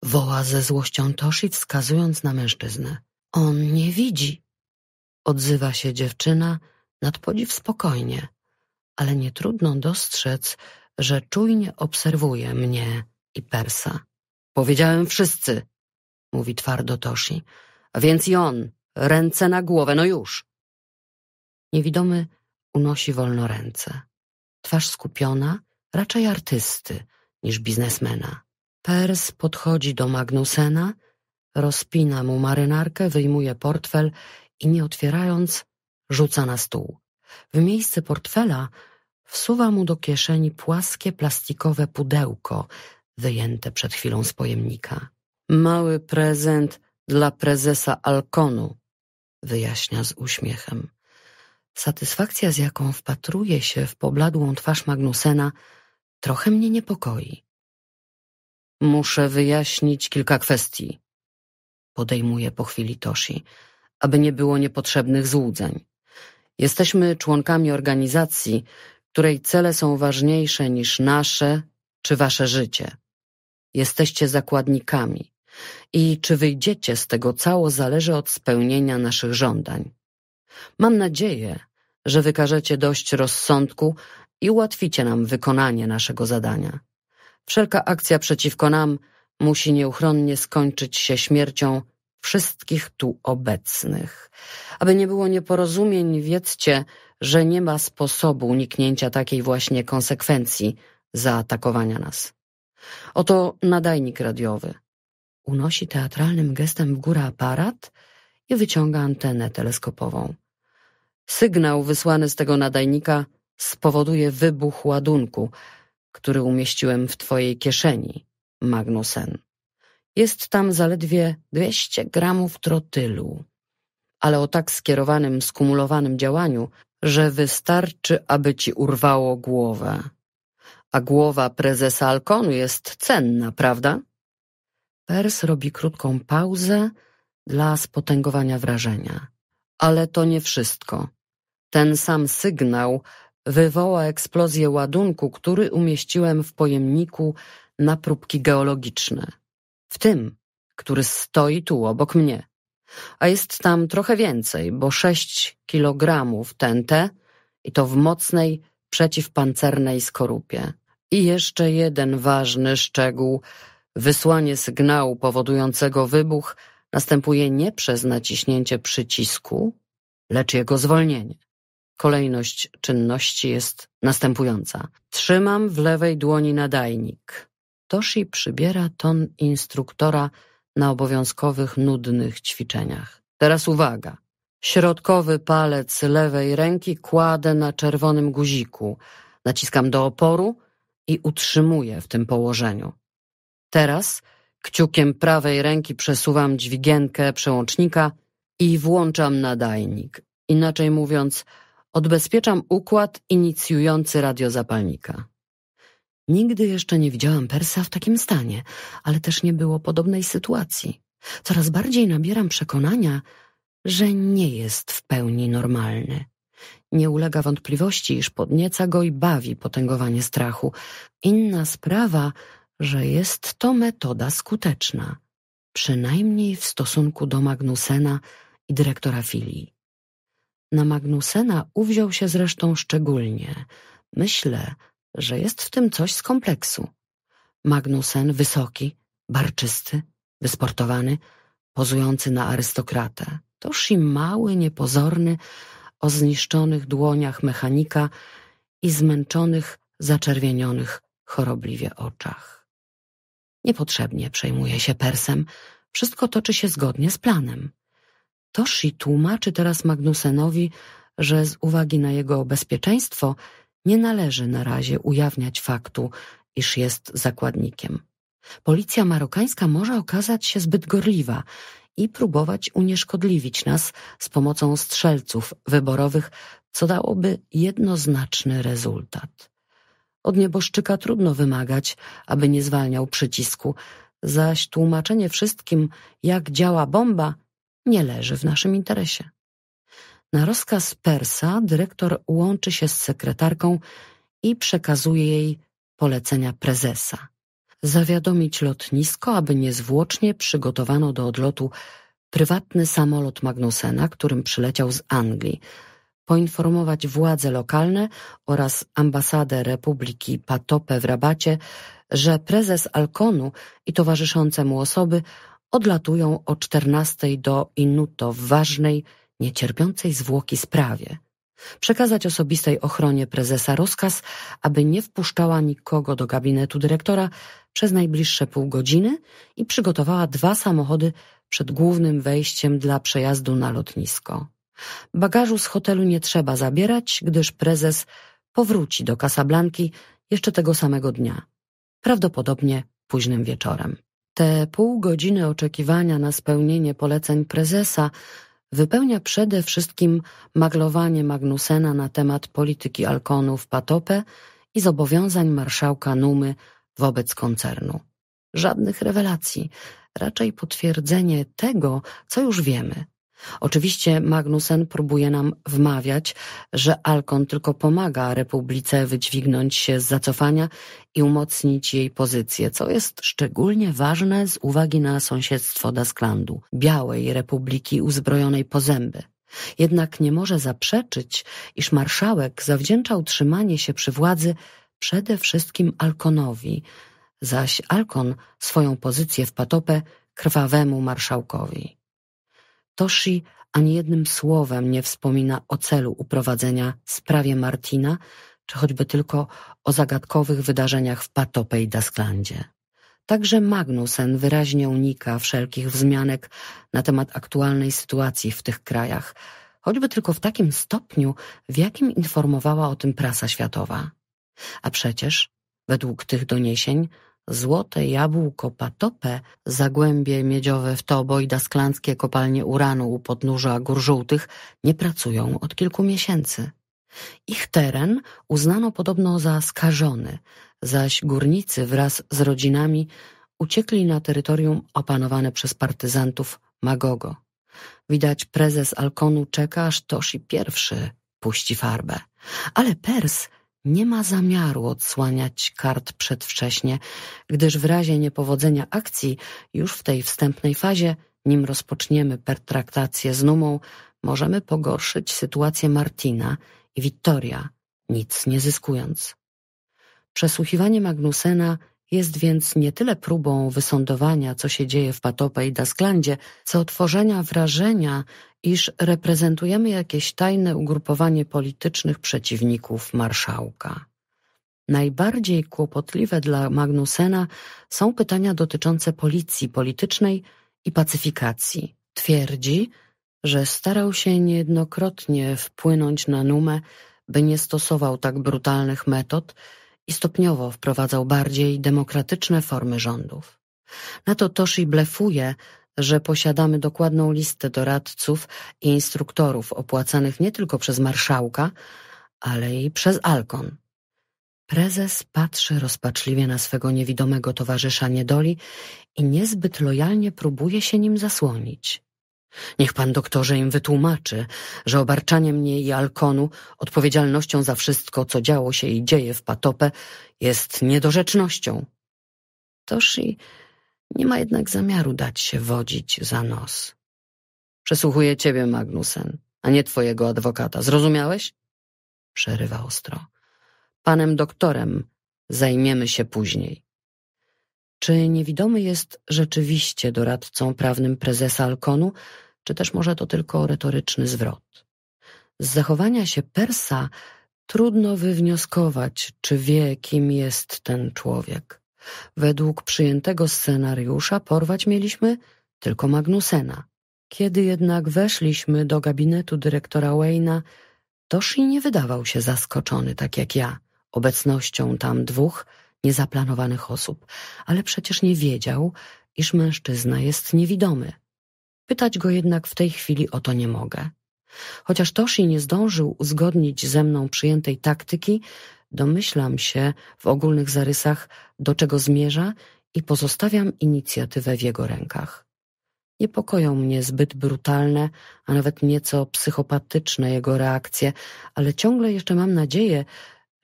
Woła ze złością Toshi, wskazując na mężczyznę. On nie widzi. Odzywa się dziewczyna, nadpodziw spokojnie, ale nie trudno dostrzec, że czujnie obserwuje mnie i Persa. Powiedziałem wszyscy, mówi twardo Toshi, a więc i on, ręce na głowę, no już. Niewidomy unosi wolno ręce. Twarz skupiona, raczej artysty niż biznesmena. Pers podchodzi do Magnusena, rozpina mu marynarkę, wyjmuje portfel i nie otwierając, rzuca na stół. W miejsce portfela wsuwa mu do kieszeni płaskie plastikowe pudełko, wyjęte przed chwilą z pojemnika. Mały prezent dla prezesa Alkonu, wyjaśnia z uśmiechem. Satysfakcja, z jaką wpatruje się w pobladłą twarz Magnusena, trochę mnie niepokoi. Muszę wyjaśnić kilka kwestii, podejmuje po chwili Toshi, aby nie było niepotrzebnych złudzeń. Jesteśmy członkami organizacji, której cele są ważniejsze niż nasze czy wasze życie. Jesteście zakładnikami i czy wyjdziecie z tego cało zależy od spełnienia naszych żądań. Mam nadzieję, że wykażecie dość rozsądku i ułatwicie nam wykonanie naszego zadania. Wszelka akcja przeciwko nam musi nieuchronnie skończyć się śmiercią wszystkich tu obecnych. Aby nie było nieporozumień, wiedzcie, że nie ma sposobu uniknięcia takiej właśnie konsekwencji zaatakowania nas. Oto nadajnik radiowy. Unosi teatralnym gestem w górę aparat i wyciąga antenę teleskopową. Sygnał wysłany z tego nadajnika spowoduje wybuch ładunku, który umieściłem w twojej kieszeni, Magnusen. Jest tam zaledwie 200 gramów trotylu, ale o tak skierowanym, skumulowanym działaniu, że wystarczy, aby ci urwało głowę. A głowa prezesa Alkonu jest cenna, prawda? Pers robi krótką pauzę dla spotęgowania wrażenia. Ale to nie wszystko. Ten sam sygnał wywoła eksplozję ładunku, który umieściłem w pojemniku na próbki geologiczne w tym, który stoi tu obok mnie. A jest tam trochę więcej, bo sześć kilogramów tęte i to w mocnej, przeciwpancernej skorupie. I jeszcze jeden ważny szczegół. Wysłanie sygnału powodującego wybuch następuje nie przez naciśnięcie przycisku, lecz jego zwolnienie. Kolejność czynności jest następująca. Trzymam w lewej dłoni nadajnik. Toshi przybiera ton instruktora na obowiązkowych, nudnych ćwiczeniach. Teraz uwaga. Środkowy palec lewej ręki kładę na czerwonym guziku. Naciskam do oporu i utrzymuję w tym położeniu. Teraz kciukiem prawej ręki przesuwam dźwigienkę przełącznika i włączam nadajnik. Inaczej mówiąc, odbezpieczam układ inicjujący radiozapalnika. Nigdy jeszcze nie widziałam Persa w takim stanie, ale też nie było podobnej sytuacji. Coraz bardziej nabieram przekonania, że nie jest w pełni normalny. Nie ulega wątpliwości, iż podnieca go i bawi potęgowanie strachu. Inna sprawa, że jest to metoda skuteczna, przynajmniej w stosunku do Magnusena i dyrektora filii. Na Magnusena uwziął się zresztą szczególnie. Myślę, że jest w tym coś z kompleksu. Magnusen wysoki, barczysty, wysportowany, pozujący na arystokratę. Toż mały, niepozorny, o zniszczonych dłoniach mechanika i zmęczonych, zaczerwienionych chorobliwie oczach. Niepotrzebnie przejmuje się Persem, wszystko toczy się zgodnie z planem. Toshi tłumaczy teraz Magnusenowi, że z uwagi na jego bezpieczeństwo nie należy na razie ujawniać faktu, iż jest zakładnikiem. Policja marokańska może okazać się zbyt gorliwa i próbować unieszkodliwić nas z pomocą strzelców wyborowych, co dałoby jednoznaczny rezultat. Od nieboszczyka trudno wymagać, aby nie zwalniał przycisku, zaś tłumaczenie wszystkim, jak działa bomba, nie leży w naszym interesie. Na rozkaz Persa dyrektor łączy się z sekretarką i przekazuje jej polecenia prezesa. Zawiadomić lotnisko, aby niezwłocznie przygotowano do odlotu prywatny samolot Magnusena, którym przyleciał z Anglii, poinformować władze lokalne oraz ambasadę Republiki Patope w Rabacie, że prezes Alkonu i towarzyszące mu osoby odlatują o 14 do Inuto w ważnej niecierpiącej zwłoki sprawie. Przekazać osobistej ochronie prezesa rozkaz, aby nie wpuszczała nikogo do gabinetu dyrektora przez najbliższe pół godziny i przygotowała dwa samochody przed głównym wejściem dla przejazdu na lotnisko. Bagażu z hotelu nie trzeba zabierać, gdyż prezes powróci do kasablanki jeszcze tego samego dnia, prawdopodobnie późnym wieczorem. Te pół godziny oczekiwania na spełnienie poleceń prezesa wypełnia przede wszystkim maglowanie Magnusena na temat polityki Alkonów Patope i zobowiązań marszałka Numy wobec koncernu. Żadnych rewelacji, raczej potwierdzenie tego, co już wiemy – Oczywiście Magnusen próbuje nam wmawiać, że Alkon tylko pomaga Republice wydźwignąć się z zacofania i umocnić jej pozycję, co jest szczególnie ważne z uwagi na sąsiedztwo Dasklandu, białej republiki uzbrojonej po zęby. Jednak nie może zaprzeczyć, iż marszałek zawdzięcza utrzymanie się przy władzy przede wszystkim Alkonowi, zaś Alkon swoją pozycję w Patopę krwawemu marszałkowi. Toshi ani jednym słowem nie wspomina o celu uprowadzenia sprawie Martina, czy choćby tylko o zagadkowych wydarzeniach w Patopej i Dasklandzie. Także Magnusen wyraźnie unika wszelkich wzmianek na temat aktualnej sytuacji w tych krajach, choćby tylko w takim stopniu, w jakim informowała o tym prasa światowa. A przecież, według tych doniesień, Złote Jabłko Patope, zagłębie miedziowe w Tobo i dasklanskie kopalnie uranu u podnóża Gór Żółtych nie pracują od kilku miesięcy. Ich teren uznano podobno za skażony, zaś górnicy wraz z rodzinami uciekli na terytorium opanowane przez partyzantów Magogo. Widać prezes Alkonu czeka, aż toż I pierwszy puści farbę. Ale Pers nie ma zamiaru odsłaniać kart przedwcześnie, gdyż w razie niepowodzenia akcji, już w tej wstępnej fazie, nim rozpoczniemy pertraktację z numą, możemy pogorszyć sytuację Martina i Wittoria, nic nie zyskując. Przesłuchiwanie Magnusena jest więc nie tyle próbą wysądowania, co się dzieje w Patope i Dasklandzie, co tworzenia wrażenia, iż reprezentujemy jakieś tajne ugrupowanie politycznych przeciwników marszałka. Najbardziej kłopotliwe dla Magnusena są pytania dotyczące policji politycznej i pacyfikacji. Twierdzi, że starał się niejednokrotnie wpłynąć na Numę, by nie stosował tak brutalnych metod, i stopniowo wprowadzał bardziej demokratyczne formy rządów. Na to Toshi blefuje, że posiadamy dokładną listę doradców i instruktorów opłacanych nie tylko przez marszałka, ale i przez Alkon. Prezes patrzy rozpaczliwie na swego niewidomego towarzysza niedoli i niezbyt lojalnie próbuje się nim zasłonić. Niech pan doktorze im wytłumaczy, że obarczanie mnie i Alkonu odpowiedzialnością za wszystko, co działo się i dzieje w Patopę, jest niedorzecznością. Toshi nie ma jednak zamiaru dać się wodzić za nos. Przesłuchuję ciebie, Magnusen, a nie twojego adwokata. Zrozumiałeś? Przerywa ostro. Panem doktorem zajmiemy się później. Czy niewidomy jest rzeczywiście doradcą prawnym prezesa Alkonu, czy też może to tylko retoryczny zwrot? Z zachowania się Persa trudno wywnioskować, czy wie, kim jest ten człowiek. Według przyjętego scenariusza porwać mieliśmy tylko Magnusena. Kiedy jednak weszliśmy do gabinetu dyrektora Wayna, Toshi nie wydawał się zaskoczony, tak jak ja, obecnością tam dwóch – niezaplanowanych osób, ale przecież nie wiedział, iż mężczyzna jest niewidomy. Pytać go jednak w tej chwili o to nie mogę. Chociaż Toshi nie zdążył uzgodnić ze mną przyjętej taktyki, domyślam się w ogólnych zarysach, do czego zmierza i pozostawiam inicjatywę w jego rękach. Niepokoją mnie zbyt brutalne, a nawet nieco psychopatyczne jego reakcje, ale ciągle jeszcze mam nadzieję,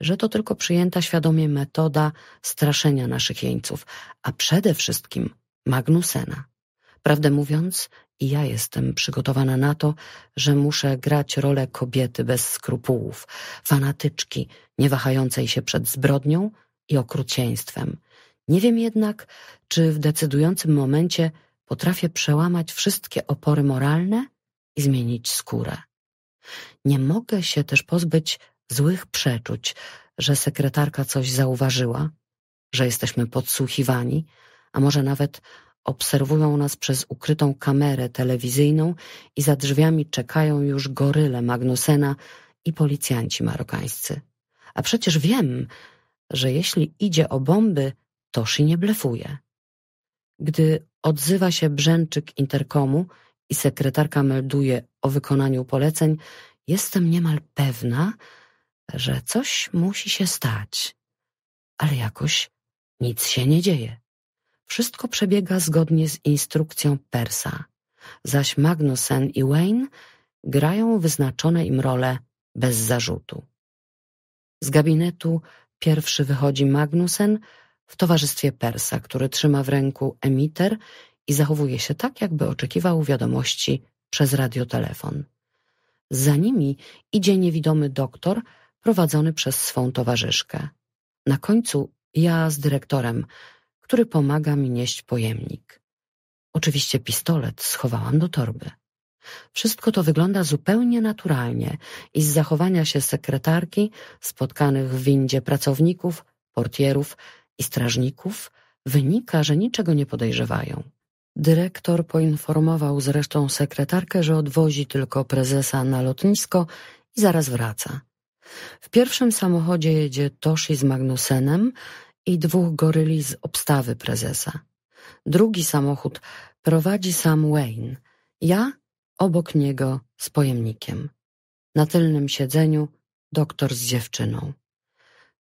że to tylko przyjęta świadomie metoda straszenia naszych jeńców, a przede wszystkim Magnusena. Prawdę mówiąc, i ja jestem przygotowana na to, że muszę grać rolę kobiety bez skrupułów, fanatyczki, niewahającej się przed zbrodnią i okrucieństwem. Nie wiem jednak, czy w decydującym momencie potrafię przełamać wszystkie opory moralne i zmienić skórę. Nie mogę się też pozbyć złych przeczuć, że sekretarka coś zauważyła, że jesteśmy podsłuchiwani, a może nawet obserwują nas przez ukrytą kamerę telewizyjną i za drzwiami czekają już goryle Magnusena i policjanci marokańscy. A przecież wiem, że jeśli idzie o bomby, się nie blefuje. Gdy odzywa się brzęczyk interkomu i sekretarka melduje o wykonaniu poleceń, jestem niemal pewna, że coś musi się stać. Ale jakoś nic się nie dzieje. Wszystko przebiega zgodnie z instrukcją Persa, zaś Magnussen i Wayne grają wyznaczone im role bez zarzutu. Z gabinetu pierwszy wychodzi Magnussen w towarzystwie Persa, który trzyma w ręku emiter i zachowuje się tak, jakby oczekiwał wiadomości przez radiotelefon. Za nimi idzie niewidomy doktor, prowadzony przez swą towarzyszkę. Na końcu ja z dyrektorem, który pomaga mi nieść pojemnik. Oczywiście pistolet schowałam do torby. Wszystko to wygląda zupełnie naturalnie i z zachowania się sekretarki, spotkanych w windzie pracowników, portierów i strażników wynika, że niczego nie podejrzewają. Dyrektor poinformował zresztą sekretarkę, że odwozi tylko prezesa na lotnisko i zaraz wraca. W pierwszym samochodzie jedzie Toshi z Magnusenem i dwóch goryli z obstawy prezesa. Drugi samochód prowadzi sam Wayne, ja obok niego z pojemnikiem. Na tylnym siedzeniu doktor z dziewczyną.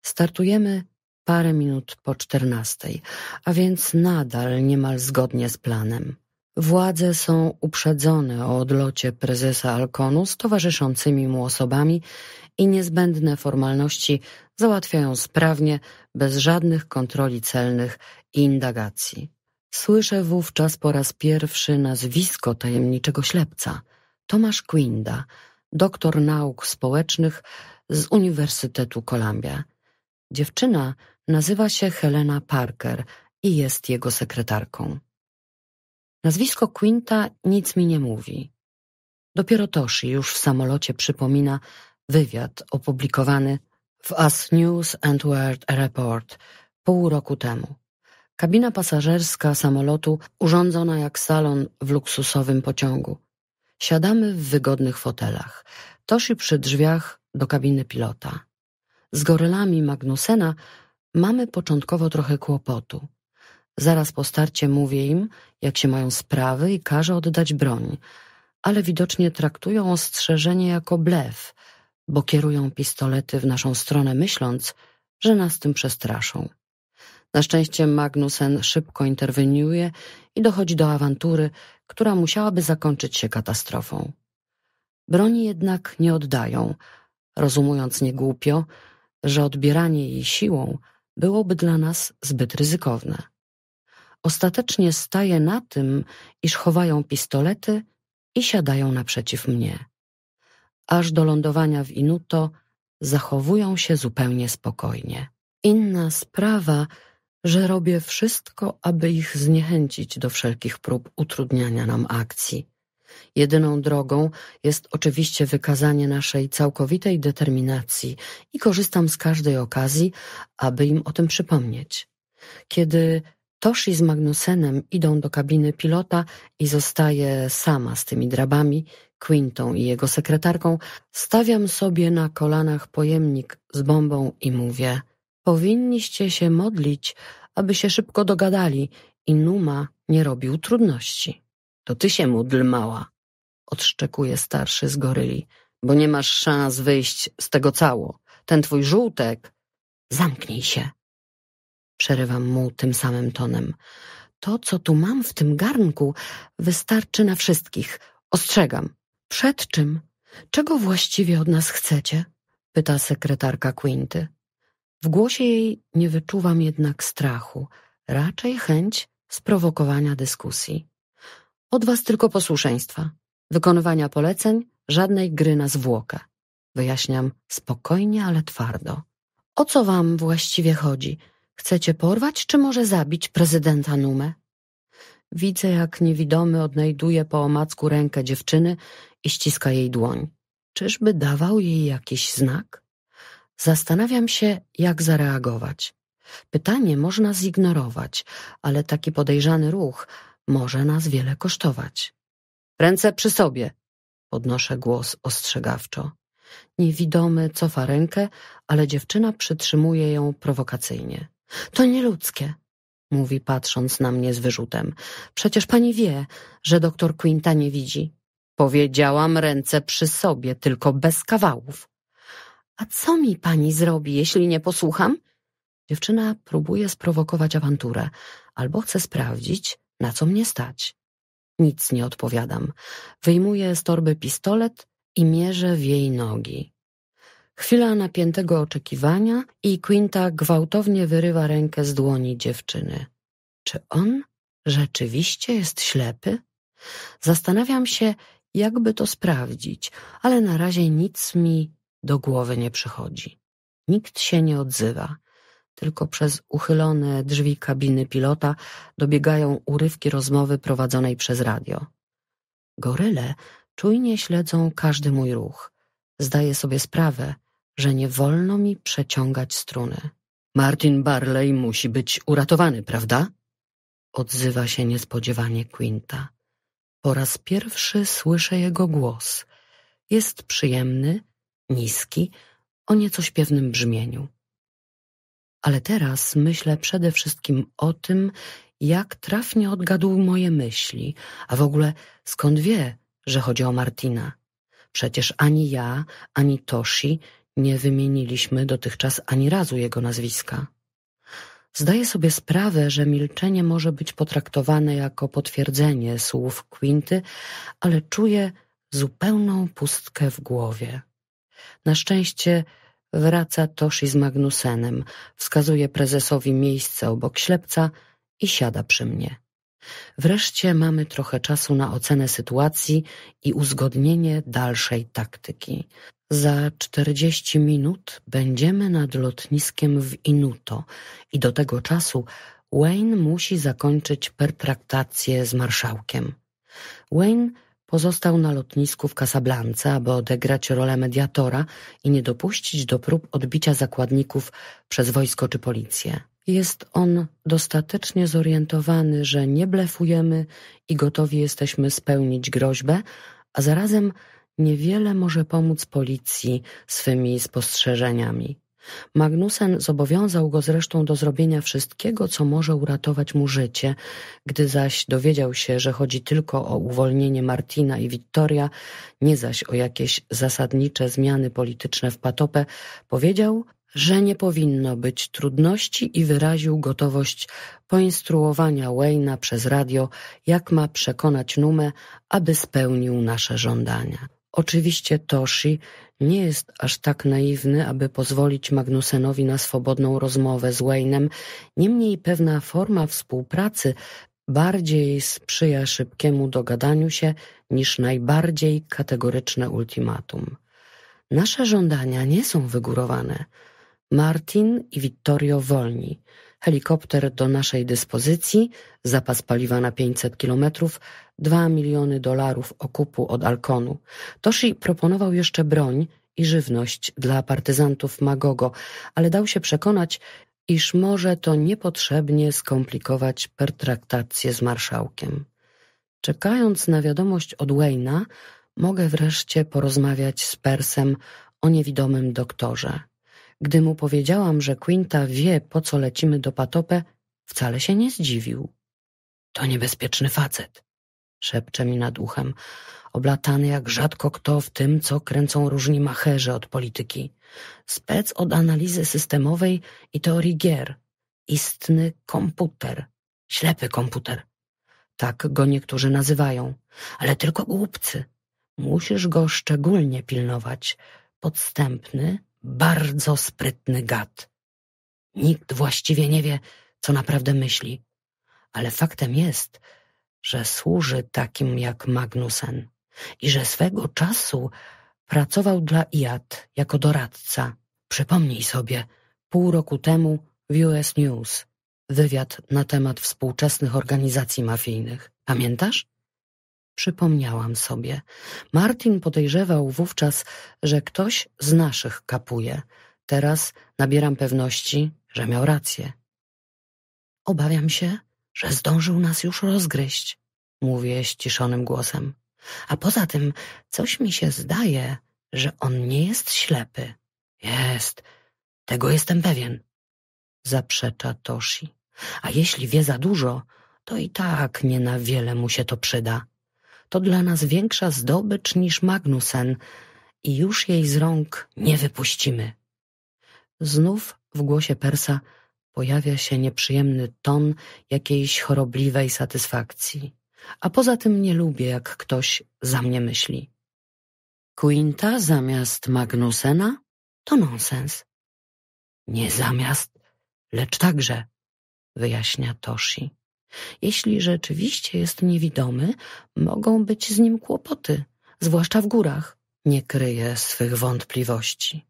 Startujemy parę minut po czternastej, a więc nadal niemal zgodnie z planem. Władze są uprzedzone o odlocie prezesa Alkonu z towarzyszącymi mu osobami i niezbędne formalności załatwiają sprawnie, bez żadnych kontroli celnych i indagacji. Słyszę wówczas po raz pierwszy nazwisko tajemniczego ślepca Tomasz Quinda, doktor nauk społecznych z Uniwersytetu Columbia. Dziewczyna nazywa się Helena Parker i jest jego sekretarką. Nazwisko Quinta nic mi nie mówi. Dopiero Toshi już w samolocie przypomina wywiad opublikowany w As News and World Report pół roku temu. Kabina pasażerska samolotu urządzona jak salon w luksusowym pociągu. Siadamy w wygodnych fotelach. Toshi przy drzwiach do kabiny pilota. Z gorylami Magnusena mamy początkowo trochę kłopotu. Zaraz po starcie mówię im, jak się mają sprawy i każę oddać broń, ale widocznie traktują ostrzeżenie jako blef, bo kierują pistolety w naszą stronę myśląc, że nas tym przestraszą. Na szczęście Magnusen szybko interweniuje i dochodzi do awantury, która musiałaby zakończyć się katastrofą. Broni jednak nie oddają, rozumując niegłupio, że odbieranie jej siłą byłoby dla nas zbyt ryzykowne ostatecznie staje na tym, iż chowają pistolety i siadają naprzeciw mnie. Aż do lądowania w Inuto zachowują się zupełnie spokojnie. Inna sprawa, że robię wszystko, aby ich zniechęcić do wszelkich prób utrudniania nam akcji. Jedyną drogą jest oczywiście wykazanie naszej całkowitej determinacji i korzystam z każdej okazji, aby im o tym przypomnieć. Kiedy Toshi z Magnusenem idą do kabiny pilota i zostaje sama z tymi drabami, Quintą i jego sekretarką. Stawiam sobie na kolanach pojemnik z bombą i mówię: Powinniście się modlić, aby się szybko dogadali i Numa nie robił trudności. To ty się módl, mała, odszczekuje starszy z goryli, bo nie masz szans wyjść z tego cało. Ten twój żółtek. Zamknij się, przerywam mu tym samym tonem. To, co tu mam w tym garnku, wystarczy na wszystkich. Ostrzegam. Przed czym? Czego właściwie od nas chcecie? pyta sekretarka Quinty. W głosie jej nie wyczuwam jednak strachu, raczej chęć sprowokowania dyskusji. Od was tylko posłuszeństwa, wykonywania poleceń, żadnej gry na zwłokę. Wyjaśniam spokojnie, ale twardo. O co wam właściwie chodzi? Chcecie porwać, czy może zabić prezydenta Numę? Widzę, jak niewidomy odnajduje po omacku rękę dziewczyny i ściska jej dłoń. Czyżby dawał jej jakiś znak? Zastanawiam się, jak zareagować. Pytanie można zignorować, ale taki podejrzany ruch może nas wiele kosztować. Ręce przy sobie, podnoszę głos ostrzegawczo. Niewidomy cofa rękę, ale dziewczyna przytrzymuje ją prowokacyjnie. To nieludzkie, mówi patrząc na mnie z wyrzutem. Przecież pani wie, że doktor Quinta nie widzi. Powiedziałam ręce przy sobie, tylko bez kawałów. A co mi pani zrobi, jeśli nie posłucham? Dziewczyna próbuje sprowokować awanturę, albo chce sprawdzić, na co mnie stać. Nic nie odpowiadam. Wyjmuję z torby pistolet i mierzę w jej nogi. Chwila napiętego oczekiwania i Quinta gwałtownie wyrywa rękę z dłoni dziewczyny. Czy on rzeczywiście jest ślepy? Zastanawiam się, jakby to sprawdzić, ale na razie nic mi do głowy nie przychodzi. Nikt się nie odzywa. Tylko przez uchylone drzwi kabiny pilota dobiegają urywki rozmowy prowadzonej przez radio. Goryle czujnie śledzą każdy mój ruch. Zdaję sobie sprawę, że nie wolno mi przeciągać struny. Martin Barley musi być uratowany, prawda? Odzywa się niespodziewanie Quinta. Po raz pierwszy słyszę jego głos. Jest przyjemny, niski, o nieco śpiewnym brzmieniu. Ale teraz myślę przede wszystkim o tym, jak trafnie odgadł moje myśli, a w ogóle skąd wie, że chodzi o Martina. Przecież ani ja, ani Toshi nie wymieniliśmy dotychczas ani razu jego nazwiska. Zdaję sobie sprawę, że milczenie może być potraktowane jako potwierdzenie słów Quinty, ale czuję zupełną pustkę w głowie. Na szczęście wraca Toshi z Magnusenem, wskazuje prezesowi miejsce obok ślepca i siada przy mnie. Wreszcie mamy trochę czasu na ocenę sytuacji i uzgodnienie dalszej taktyki. Za czterdzieści minut będziemy nad lotniskiem w Inuto i do tego czasu Wayne musi zakończyć pertraktację z marszałkiem. Wayne pozostał na lotnisku w Casablance, aby odegrać rolę mediatora i nie dopuścić do prób odbicia zakładników przez wojsko czy policję. Jest on dostatecznie zorientowany, że nie blefujemy i gotowi jesteśmy spełnić groźbę, a zarazem niewiele może pomóc policji swymi spostrzeżeniami. Magnusen zobowiązał go zresztą do zrobienia wszystkiego, co może uratować mu życie. Gdy zaś dowiedział się, że chodzi tylko o uwolnienie Martina i Wittoria, nie zaś o jakieś zasadnicze zmiany polityczne w Patopę, powiedział, że nie powinno być trudności i wyraził gotowość poinstruowania Wayne'a przez radio, jak ma przekonać Numę, aby spełnił nasze żądania. Oczywiście Toshi nie jest aż tak naiwny, aby pozwolić Magnusenowi na swobodną rozmowę z Wayne'em, niemniej pewna forma współpracy bardziej sprzyja szybkiemu dogadaniu się niż najbardziej kategoryczne ultimatum. Nasze żądania nie są wygórowane – Martin i Vittorio wolni. Helikopter do naszej dyspozycji, zapas paliwa na 500 kilometrów, 2 miliony dolarów okupu od Alkonu. Toshi proponował jeszcze broń i żywność dla partyzantów Magogo, ale dał się przekonać, iż może to niepotrzebnie skomplikować pertraktację z marszałkiem. Czekając na wiadomość od Wayna, mogę wreszcie porozmawiać z Persem o niewidomym doktorze. Gdy mu powiedziałam, że Quinta wie, po co lecimy do Patopę, wcale się nie zdziwił. To niebezpieczny facet, szepcze mi nad uchem, oblatany jak rzadko kto w tym, co kręcą różni macherzy od polityki. Spec od analizy systemowej i teorii gier. Istny komputer. Ślepy komputer. Tak go niektórzy nazywają, ale tylko głupcy. Musisz go szczególnie pilnować. Podstępny, bardzo sprytny gad. Nikt właściwie nie wie, co naprawdę myśli, ale faktem jest, że służy takim jak Magnusen i że swego czasu pracował dla IAT jako doradca. Przypomnij sobie, pół roku temu w US News wywiad na temat współczesnych organizacji mafijnych. Pamiętasz? Przypomniałam sobie. Martin podejrzewał wówczas, że ktoś z naszych kapuje. Teraz nabieram pewności, że miał rację. Obawiam się, że zdążył nas już rozgryźć, mówię ściszonym głosem. A poza tym coś mi się zdaje, że on nie jest ślepy. Jest, tego jestem pewien, zaprzecza Toshi. A jeśli wie za dużo, to i tak nie na wiele mu się to przyda to dla nas większa zdobycz niż Magnusen i już jej z rąk nie wypuścimy. Znów w głosie Persa pojawia się nieprzyjemny ton jakiejś chorobliwej satysfakcji, a poza tym nie lubię, jak ktoś za mnie myśli. Quinta zamiast Magnusena to nonsens. Nie zamiast, lecz także, wyjaśnia Toshi. Jeśli rzeczywiście jest niewidomy, mogą być z nim kłopoty, zwłaszcza w górach. Nie kryje swych wątpliwości.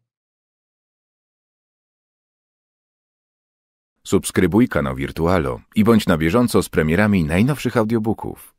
Subskrybuj kanał Wirtualo i bądź na bieżąco z premierami najnowszych audiobooków.